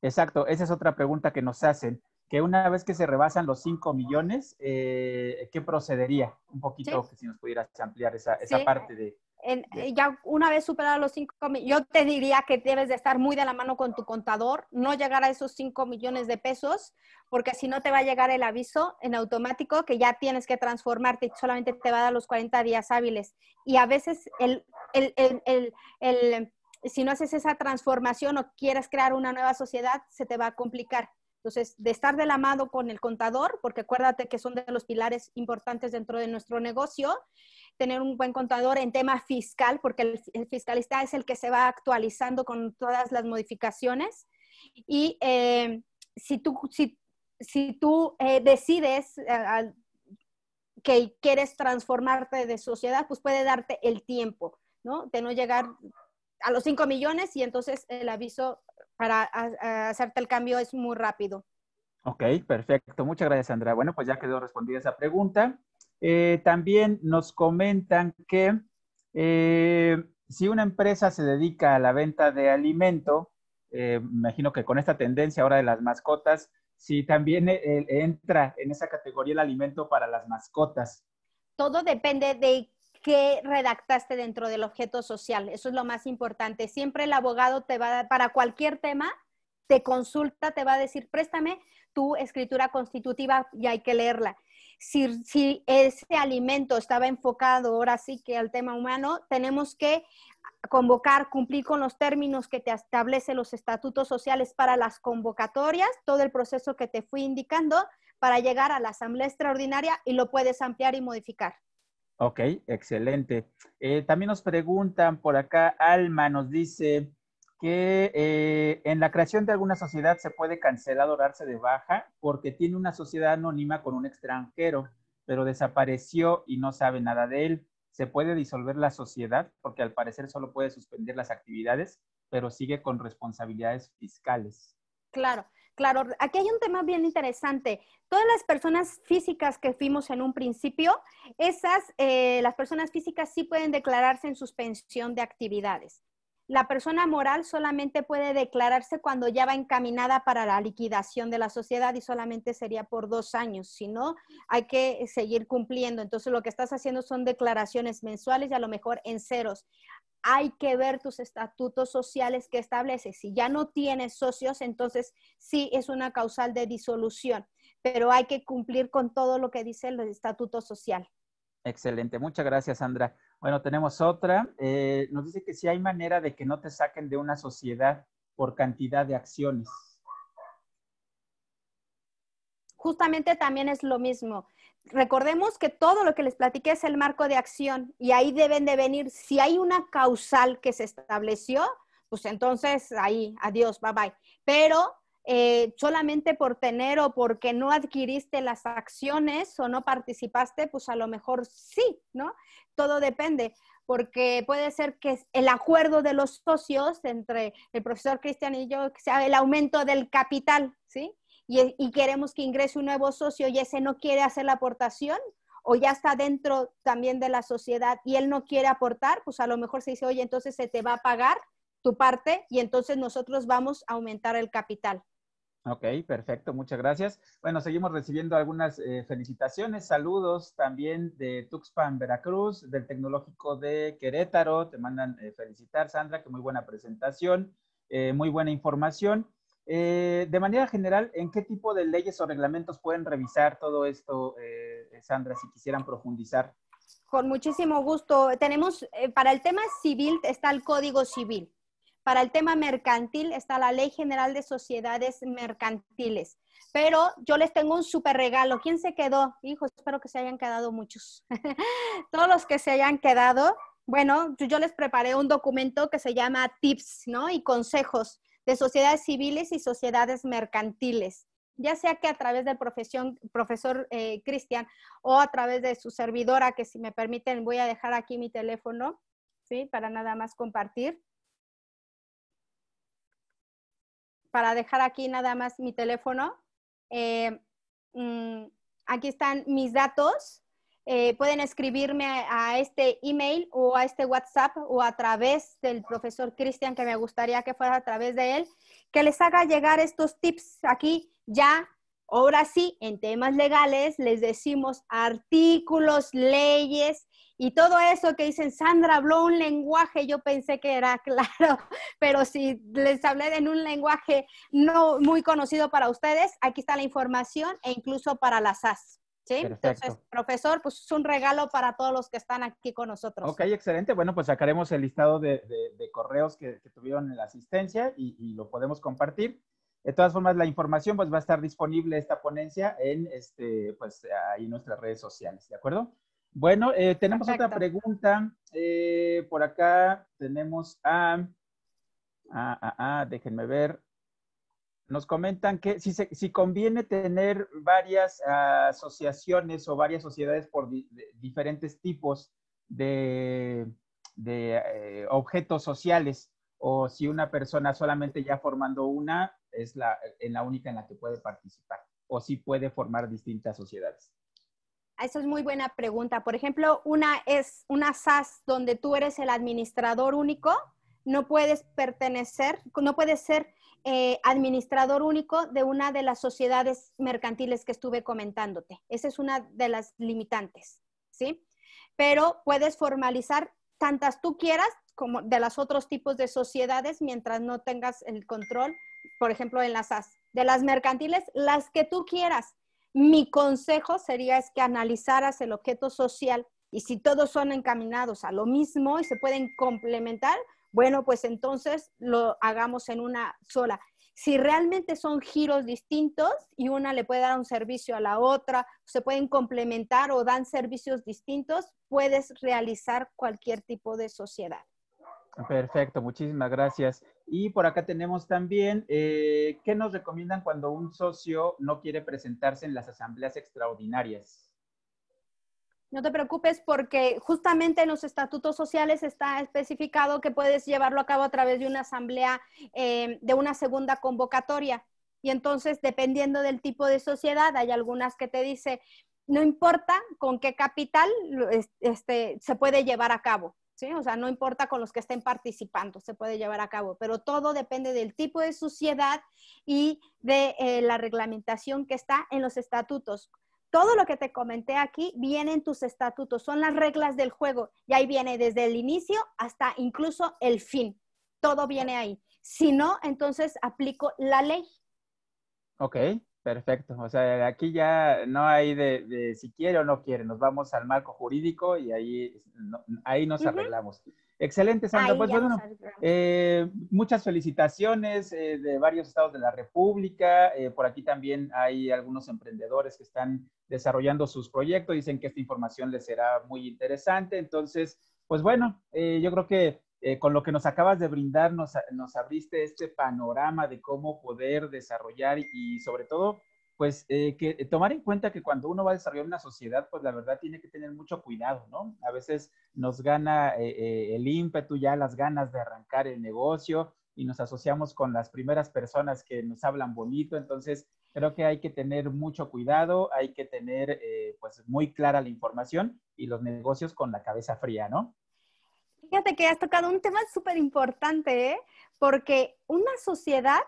Exacto, esa es otra pregunta que nos hacen que una vez que se rebasan los 5 millones, eh, ¿qué procedería? Un poquito, que si nos pudieras ampliar esa, parte de, eh, Ya una vez superado los 5 millones, yo te diría que debes de estar muy de la mano con tu contador, no llegar a esos 5 millones de pesos, porque si no te va a llegar el aviso en automático que ya tienes que transformarte y solamente te va a dar los 40 días hábiles. Y a veces el, el, el, el si no haces esa transformación o quieres crear una nueva sociedad, se te va a complicar. Entonces, de estar de la mano con el contador, porque acuérdate que son de los pilares importantes dentro de nuestro negocio, tener un buen contador en tema fiscal, porque el, fiscalista es el que se va actualizando con todas las modificaciones. Y eh, si tú, eh, decides eh, que quieres transformarte de sociedad, pues puede darte el tiempo, ¿no? De no llegar a los 5 millones y entonces el aviso para hacerte el cambio es muy rápido. Ok, perfecto. Muchas gracias, Andrea. Bueno, pues ya quedó respondida esa pregunta. Eh, también nos comentan que eh, si una empresa se dedica a la venta de alimento, eh, imagino que con esta tendencia ahora de las mascotas, si también entra en esa categoría el alimento para las mascotas. Todo depende de qué redactaste dentro del objeto social. Eso es lo más importante. Siempre el abogado te va a dar, para cualquier tema, te consulta, te va a decir, préstame tu escritura constitutiva y hay que leerla. Si, si ese alimento estaba enfocado ahora sí que al tema humano, tenemos que convocar, cumplir con los términos que te establecen los estatutos sociales para las convocatorias, todo el proceso que te fui indicando para llegar a la asamblea extraordinaria y lo puedes ampliar y modificar. Ok, excelente. Eh, también nos preguntan por acá, Alma nos dice que eh, en la creación de alguna sociedad se puede cancelar o darse de baja porque tiene una sociedad anónima con un extranjero, pero desapareció y no sabe nada de él. ¿Se puede disolver la sociedad? Porque al parecer solo puede suspender las actividades, pero sigue con responsabilidades fiscales. Claro claro. Aquí hay un tema bien interesante. Todas las personas físicas que fuimos en un principio, esas, eh, las personas físicas sí pueden declararse en suspensión de actividades. La persona moral solamente puede declararse cuando ya va encaminada para la liquidación de la sociedad y solamente sería por dos años. Si no, hay que seguir cumpliendo. Entonces, lo que estás haciendo son declaraciones mensuales y a lo mejor en ceros hay que ver tus estatutos sociales que estableces. Si ya no tienes socios, entonces sí es una causal de disolución, pero hay que cumplir con todo lo que dice el estatuto social. Excelente, muchas gracias, Sandra. Bueno, tenemos otra. Eh, nos dice que si hay manera de que no te saquen de una sociedad por cantidad de acciones. Justamente también es lo mismo recordemos que todo lo que les platiqué es el marco de acción y ahí deben de venir, si hay una causal que se estableció, pues entonces ahí, adiós, bye bye. Pero eh, solamente por tener o porque no adquiriste las acciones o no participaste, pues a lo mejor sí, ¿no? Todo depende, porque puede ser que el acuerdo de los socios entre el profesor Cristian y yo sea el aumento del capital, ¿sí? y, queremos que ingrese un nuevo socio y ese no quiere hacer la aportación, o ya está dentro también de la sociedad y él no quiere aportar, pues a lo mejor se dice, oye, entonces se te va a pagar tu parte y entonces nosotros vamos a aumentar el capital. Ok, perfecto, muchas gracias. Bueno, seguimos recibiendo algunas eh, felicitaciones, saludos también de Tuxpan, Veracruz, del Tecnológico de Querétaro, te mandan eh, felicitar, Sandra, que muy buena presentación, eh, muy buena información. Eh, de manera general, ¿en qué tipo de leyes o reglamentos pueden revisar todo esto, eh, eh, Sandra, si quisieran profundizar? Con muchísimo gusto. Tenemos, para el tema civil está el Código Civil. Para el tema mercantil está la Ley General de Sociedades Mercantiles. Pero yo les tengo un súper regalo. ¿Quién se quedó? Hijo, espero que se hayan quedado muchos. Todos los que se hayan quedado. Bueno, yo les preparé un documento que se llama Tips, ¿no? Y consejos de sociedades civiles y sociedades mercantiles, ya sea que a través del profesión, profesor eh, Cristian o a través de su servidora, que si me permiten voy a dejar aquí mi teléfono, ¿sí? Para nada más compartir. Para dejar aquí nada más mi teléfono. Eh, mm, aquí están mis datos eh, pueden escribirme a, este email o a este WhatsApp o a través del profesor Cristian, que me gustaría que fuera a través de él, que les haga llegar estos tips aquí ya. Ahora sí, en temas legales les decimos artículos, leyes y todo eso que dicen, Sandra habló un lenguaje, yo pensé que era claro, pero si les hablé en un lenguaje no muy conocido para ustedes, aquí está la información e incluso para las as. ¿Sí? Entonces, profesor, pues es un regalo para todos los que están aquí con nosotros. Ok, excelente. Bueno, pues sacaremos el listado de, correos que, tuvieron en la asistencia y, lo podemos compartir. De todas formas, la información pues, va a estar disponible esta ponencia en este, pues, ahí nuestras redes sociales, ¿de acuerdo? Bueno, eh, tenemos otra pregunta. Eh, por acá tenemos a, a, a, a déjenme ver, nos comentan que si, conviene tener varias ah, asociaciones o varias sociedades por diferentes tipos de, eh, objetos sociales o si una persona solamente ya formando una es la, en la única en la que puede participar o si puede formar distintas sociedades. Ah, esa es muy buena pregunta. Por ejemplo, una es una SAS donde tú eres el administrador único, no puedes pertenecer, no puedes ser eh, administrador único de una de las sociedades mercantiles que estuve comentándote. Esa es una de las limitantes, ¿sí? Pero puedes formalizar tantas tú quieras como de los otros tipos de sociedades mientras no tengas el control, por ejemplo, en las SAS. De las mercantiles, las que tú quieras. Mi consejo sería es que analizaras el objeto social y si todos son encaminados a lo mismo y se pueden complementar, bueno, pues entonces lo hagamos en una sola. Si realmente son giros distintos y una le puede dar un servicio a la otra, se pueden complementar o dan servicios distintos, puedes realizar cualquier tipo de sociedad. Perfecto, muchísimas gracias. Y por acá tenemos también, eh, ¿qué nos recomiendan cuando un socio no quiere presentarse en las asambleas extraordinarias? No te preocupes porque justamente en los estatutos sociales está especificado que puedes llevarlo a cabo a través de una asamblea, eh, de una segunda convocatoria. Y entonces, dependiendo del tipo de sociedad, hay algunas que te dice, no importa con qué capital este, se puede llevar a cabo. ¿Sí? O sea, no importa con los que estén participando, se puede llevar a cabo, pero todo depende del tipo de sociedad y de eh, la reglamentación que está en los estatutos. Todo lo que te comenté aquí viene en tus estatutos, son las reglas del juego y ahí viene desde el inicio hasta incluso el fin. Todo viene ahí. Si no, entonces aplico la ley. Ok. Perfecto, o sea, aquí ya no hay de, si quiere o no quiere, nos vamos al marco jurídico y ahí, ahí nos arreglamos. Excelente, Sandra. Pues, eh, muchas felicitaciones eh, de varios estados de la República. Eh, por aquí también hay algunos emprendedores que están desarrollando sus proyectos, dicen que esta información les será muy interesante. Entonces, pues bueno, yo creo que eh, con lo que nos acabas de brindar, nos, abriste este panorama de cómo poder desarrollar y sobre todo, pues eh, eh, tomar en cuenta que cuando uno va a desarrollar una sociedad, pues la verdad tiene que tener mucho cuidado, ¿no? A veces nos gana el ímpetu, ya las ganas de arrancar el negocio y nos asociamos con las primeras personas que nos hablan bonito, entonces creo que hay que tener mucho cuidado, hay que tener pues muy clara la información y los negocios con la cabeza fría, ¿no? fíjate que has tocado un tema súper importante, ¿eh? porque una sociedad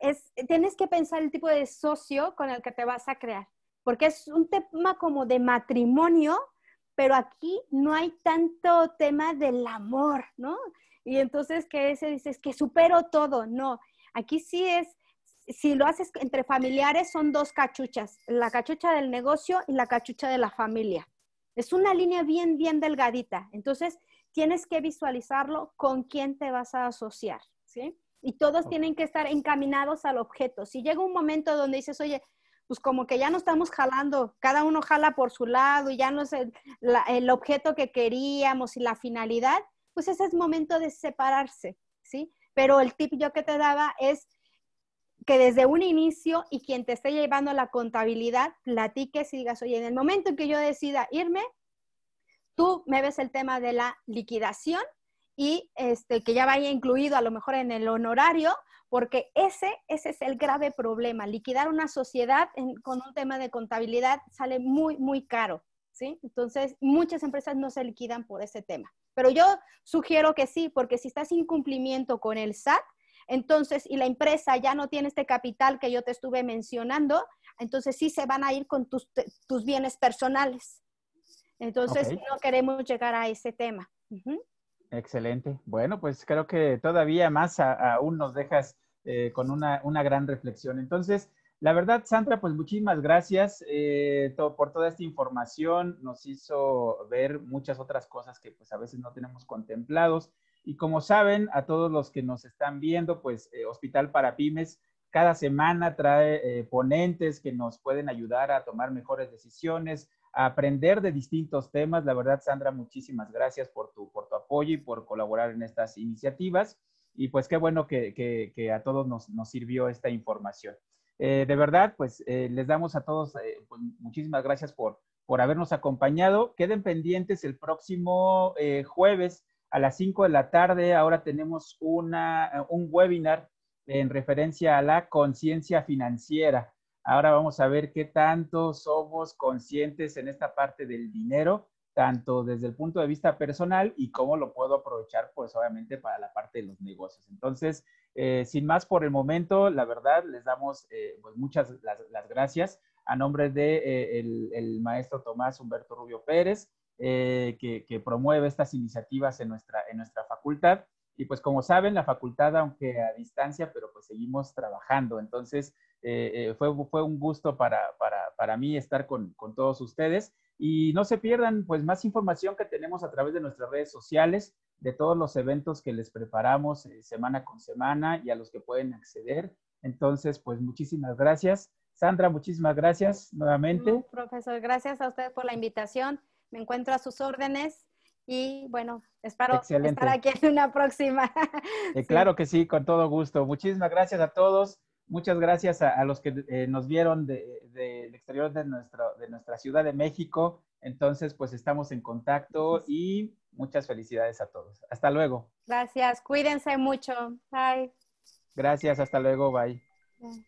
es, tienes que pensar el tipo de socio con el que te vas a crear, porque es un tema como de matrimonio, pero aquí no hay tanto tema del amor, ¿no? Y entonces que se dice, es que supero todo, no, aquí sí es, si lo haces entre familiares son dos cachuchas, la cachucha del negocio y la cachucha de la familia. Es una línea bien, bien delgadita. Entonces, tienes que visualizarlo con quién te vas a asociar, ¿sí? Y todos tienen que estar encaminados al objeto. Si llega un momento donde dices, oye, pues como que ya no estamos jalando, cada uno jala por su lado y ya no es el, el objeto que queríamos y la finalidad, pues ese es momento de separarse, ¿sí? Pero el tip yo que te daba es que desde un inicio y quien te esté llevando la contabilidad, platiques y digas, oye, en el momento en que yo decida irme, Tú me ves el tema de la liquidación y este, que ya vaya incluido a lo mejor en el honorario, porque ese, ese es el grave problema. Liquidar una sociedad con un tema de contabilidad sale muy, muy caro. ¿Sí? Entonces, muchas empresas no se liquidan por ese tema. Pero yo sugiero que sí, porque si estás sin cumplimiento con el SAT, entonces, y la empresa ya no tiene este capital que yo te estuve mencionando, entonces sí se van a ir con tus, tus bienes personales. Entonces, no queremos llegar a ese tema. Excelente. Bueno, pues creo que todavía más aún nos dejas eh, con una, gran reflexión. Entonces, la verdad, Sandra, pues muchísimas gracias eh, por toda esta información. Nos hizo ver muchas otras cosas que pues a veces no tenemos contemplados. Y como saben, a todos los que nos están viendo, pues eh, Hospital para Pymes cada semana trae ponentes que nos pueden ayudar a tomar mejores decisiones, aprender de distintos temas. La verdad, Sandra, muchísimas gracias por tu, por tu apoyo y por colaborar en estas iniciativas. Y pues qué bueno que, a todos nos, nos, sirvió esta información. Eh, de verdad, pues eh, les damos a todos eh, pues, muchísimas gracias por, por habernos acompañado. Queden pendientes el próximo jueves a las 5 de la tarde. Ahora tenemos un webinar en referencia a la conciencia financiera. Ahora vamos a ver qué tanto somos conscientes en esta parte del dinero, tanto desde el punto de vista personal y cómo lo puedo aprovechar, pues obviamente para la parte de los negocios. Entonces, eh, sin más por el momento, la verdad, les damos eh, pues, muchas las, gracias a nombre de eh, el, maestro Tomás Humberto Rubio Pérez, que, promueve estas iniciativas en nuestra, en nuestra facultad. Y pues como saben, la facultad, aunque a distancia, pero pues seguimos trabajando. Entonces, eh, eh, fue, fue, un gusto para, mí estar con, todos ustedes. Y no se pierdan, pues, más información que tenemos a través de nuestras redes sociales, de todos los eventos que les preparamos eh, semana con semana y a los que pueden acceder. Entonces, pues, muchísimas gracias. Sandra, muchísimas gracias nuevamente. profesor, gracias a usted por la invitación. Me encuentro a sus órdenes. Y bueno, espero estar aquí en una próxima. claro que sí, con todo gusto. Muchísimas gracias a todos. Muchas gracias a, los que eh, nos vieron del exterior de, nuestro, de nuestra Ciudad de México. Entonces, pues estamos en contacto y muchas felicidades a todos. Hasta luego. Gracias, cuídense mucho. Bye. Gracias, hasta luego, bye.